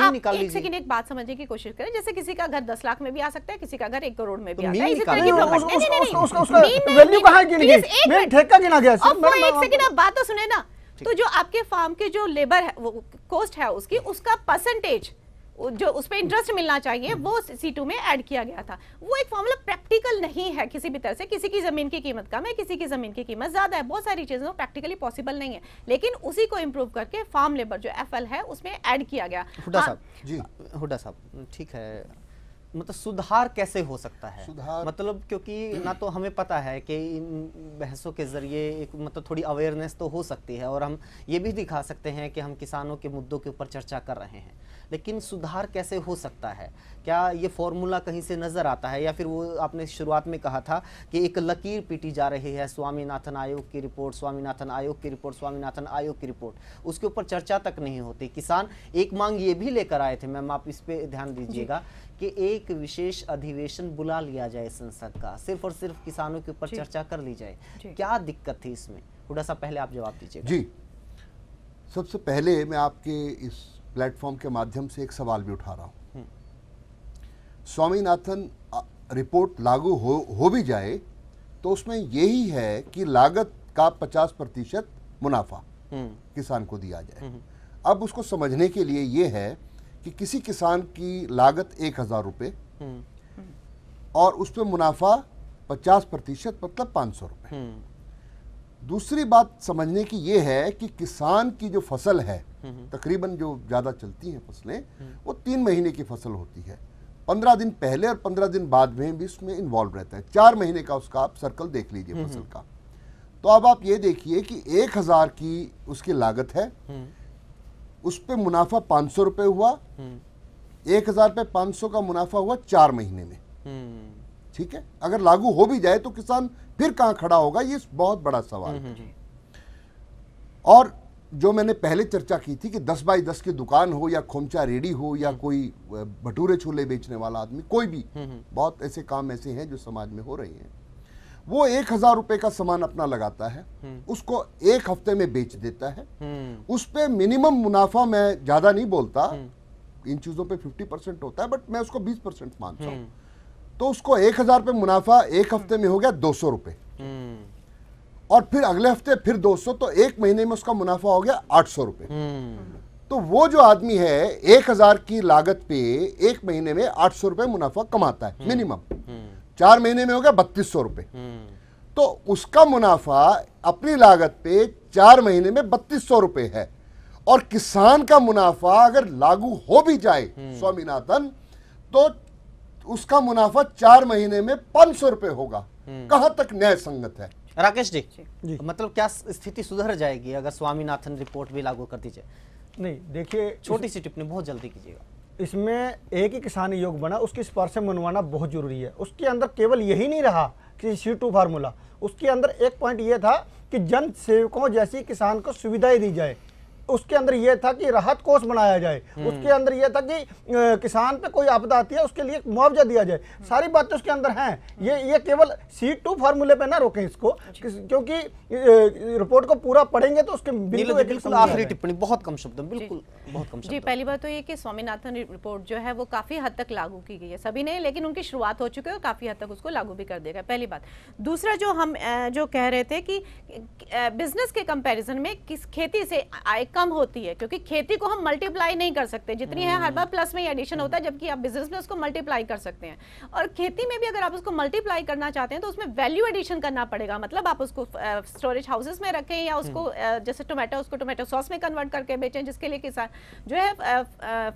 है एक एक बात समझने की कोशिश करें जैसे किसी का घर दस लाख में भी आ सकता है किसी का घर एक करोड़ में भी आप बात तो सुने ना तो जो आपके फार्म के जो लेबर है वो कॉस्ट है उसकी उसका परसेंटेज जो उस पर इंटरेस्ट मिलना चाहिए वो सी टू में ऐड किया गया था वो एक फॉर्मूला प्रैक्टिकल नहीं है किसी भी तरह से किसी की ज़मीन की कीमत कम है किसी की ज़मीन की कीमत ज़्यादा है बहुत सारी चीज़ें प्रैक्टिकली पॉसिबल नहीं है लेकिन उसी को इम्प्रूव करके फार्म लेबर जो एफ है उसमें ऐड किया गया हुडा हाँ। साहब ठीक है मतलब सुधार कैसे हो सकता है मतलब क्योंकि ना तो हमें पता है कि इन बहसों के ज़रिए एक मतलब थोड़ी अवेयरनेस तो हो सकती है और हम ये भी दिखा सकते हैं कि हम किसानों के मुद्दों के ऊपर चर्चा कर रहे हैं लेकिन सुधार कैसे हो सकता है क्या ये फॉर्मूला कहीं से नज़र आता है या फिर वो आपने शुरुआत में कहा था कि एक लकीर पीटी जा रही है स्वामीनाथन आयोग की रिपोर्ट स्वामीनाथन आयोग की रिपोर्ट स्वामीनाथन आयोग की रिपोर्ट उसके ऊपर चर्चा तक नहीं होती किसान एक मांग ये भी लेकर आए थे मैम आप इस पर ध्यान दीजिएगा कि एक विशेष अधिवेशन बुला लिया जाए संसद का सिर्फ और सिर्फ किसानों के ऊपर चर्चा कर ली जाए क्या दिक्कत थी इसमें थोड़ा सा पहले आप जवाब दीजिए जी सबसे पहले मैं आपके इस प्लेटफॉर्म के माध्यम से एक सवाल भी उठा रहा हूँ हम्म। स्वामीनाथन रिपोर्ट लागू हो हो भी जाए तो उसमें यही है कि लागत का 50 प्रतिशत मुनाफा हम्म। किसान को दिया जाए हम्म। अब उसको समझने के लिए ये है कि किसी किसान की लागत एक हज़ार रुपये और उस पर मुनाफा 50 प्रतिशत मतलब पाँच सौ रुपये दूसरी बात समझने की ये है कि किसान की जो फसल है हम्म, हम्म। तकरीबन जो ज़्यादा चलती हैं फसलें हम्म। वो तीन महीने की फसल होती है पंद्रह दिन पहले और पंद्रह दिन बाद में भी इसमें इन्वॉल्व रहता है चार महीने का उसका आप सर्कल देख लीजिए फसल का तो अब आप ये देखिए कि एक हज़ार की उसकी लागत है उस पर मुनाफा पाँच सौ रुपये हुआ एक हज़ार पे पाँच सौ का मुनाफा हुआ चार महीने में ठीक है अगर लागू हो भी जाए तो किसान फिर कहां खड़ा होगा ये बहुत बड़ा सवाल हम्म, हम्म, है हम्म। और जो मैंने पहले चर्चा की थी कि दस बाई दस की दुकान हो या खोमचा रेडी हो या कोई भटूरे छोले बेचने वाला आदमी कोई भी बहुत ऐसे काम ऐसे हैं जो समाज में हो रहे हैं वो एक हजार रुपए का सामान अपना लगाता है उसको एक हफ्ते में बेच देता है उस पर मिनिमम मुनाफा मैं ज्यादा नहीं बोलता इन चीजों पे 50 परसेंट होता है बट मैं उसको 20 परसेंट मानता हूँ तो उसको एक हज़ार पे मुनाफा एक हफ्ते में हो गया दो सौ रुपये हम्म। और फिर अगले हफ्ते फिर दो सौ तो एक महीने में उसका मुनाफा हो गया आठ सौ रुपये हम्म। तो वो जो आदमी है एक हजार की लागत पे एक महीने में आठ सौ रुपये मुनाफा कमाता है मिनिमम हम्म। चार महीने में हो गया बत्तीस सौ रुपये तो उसका मुनाफा अपनी लागत पे चार महीने में बत्तीस सौ रुपये है और किसान का मुनाफा अगर लागू हो भी जाए स्वामीनाथन तो उसका मुनाफा चार महीने में पांच सौ रुपए होगा हम्म। कहां तक न्याय संगत है राकेश जी, जी मतलब क्या स्थिति सुधर जाएगी अगर स्वामीनाथन रिपोर्ट भी लागू कर दी जाए नहीं देखिए छोटी सी टिप्पणी बहुत जल्दी कीजिएगा इसमें एक ही किसान योग बना उसकी स्पर्श मनवाना बहुत जरूरी है उसके अंदर केवल यही नहीं रहा कि सी टू फार्मूला उसके अंदर एक पॉइंट यह था कि जन सेवकों जैसी किसान को सुविधाएं दी जाए उसके अंदर यह था कि राहत कोष बनाया जाए हम्म। उसके अंदर यह था कि किसान पे कोई आपदा आती है उसके लिए मुआवजा दिया जाए हम्म। सारी बातें उसके अंदर हैं ये ये केवल सी टू फार्मूले पे ना रोकें इसको क्योंकि रिपोर्ट को पूरा पढ़ेंगे तो उसके बिल्कुल आखिरी टिप्पणी बहुत कम शब्द बिल्कुल बहुत कम जी पहली बात तो ये कि स्वामीनाथन रिपोर्ट जो है वो काफी हद तक लागू की गई है सभी ने लेकिन उनकी शुरुआत हो चुकी है और काफी हद तक उसको लागू भी कर देगा पहली बात दूसरा जो हम जो कह रहे थे कि बिजनेस के कंपैरिजन में किस खेती से आय कम होती है क्योंकि खेती को हम मल्टीप्लाई नहीं कर सकते जितनी है हर बार प्लस हम्म। में एडिशन होता है जबकि आप बिजनेस में उसको मल्टीप्लाई कर सकते हैं और खेती में भी अगर आप उसको मल्टीप्लाई करना चाहते हैं तो उसमें वैल्यू एडिशन करना पड़ेगा मतलब आप उसको स्टोरेज हाउसेस में रखें या उसको हम्म। जैसे टोमेटो उसको टोमेटो सॉस में कन्वर्ट करके बेचें जिसके लिए किसान जो है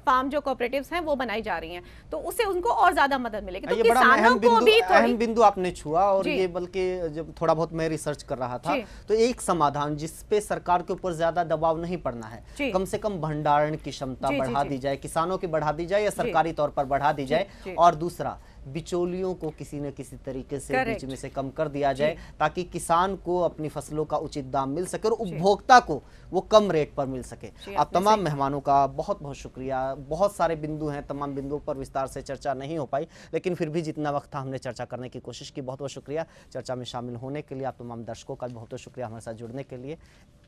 फार्म जो कोऑपरेटिव हैं वो बनाई जा रही हैं तो उससे उनको और ज्यादा मदद मिलेगी तो किसानों को भी अहम बिंदु आपने छुआ और ये बल्कि जब थोड़ा बहुत मैं रिसर्च कर रहा था तो एक समाधान जिसपे सरकार के ऊपर ज्यादा दबाव नहीं पड़ना है कम से कम भंडारण की क्षमता बढ़ा दी जाए किसानों की बढ़ा दी जाए या सरकारी तौर पर बढ़ा दी जाए और दूसरा बिचौलियों को किसी न किसी तरीके से बीच में से कम कर दिया जाए ताकि किसान को अपनी फसलों का उचित दाम मिल सके और उपभोक्ता को वो कम रेट पर मिल सके आप तमाम मेहमानों का बहुत बहुत शुक्रिया बहुत सारे बिंदु हैं तमाम बिंदुओं पर विस्तार से चर्चा नहीं हो पाई लेकिन फिर भी जितना वक्त था हमने चर्चा करने की कोशिश की बहुत बहुत शुक्रिया चर्चा में शामिल होने के लिए आप तमाम दर्शकों का भी बहुत बहुत शुक्रिया हमारे साथ जुड़ने के लिए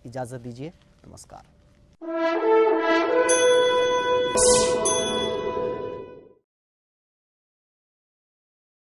इजाज़त दीजिए नमस्कार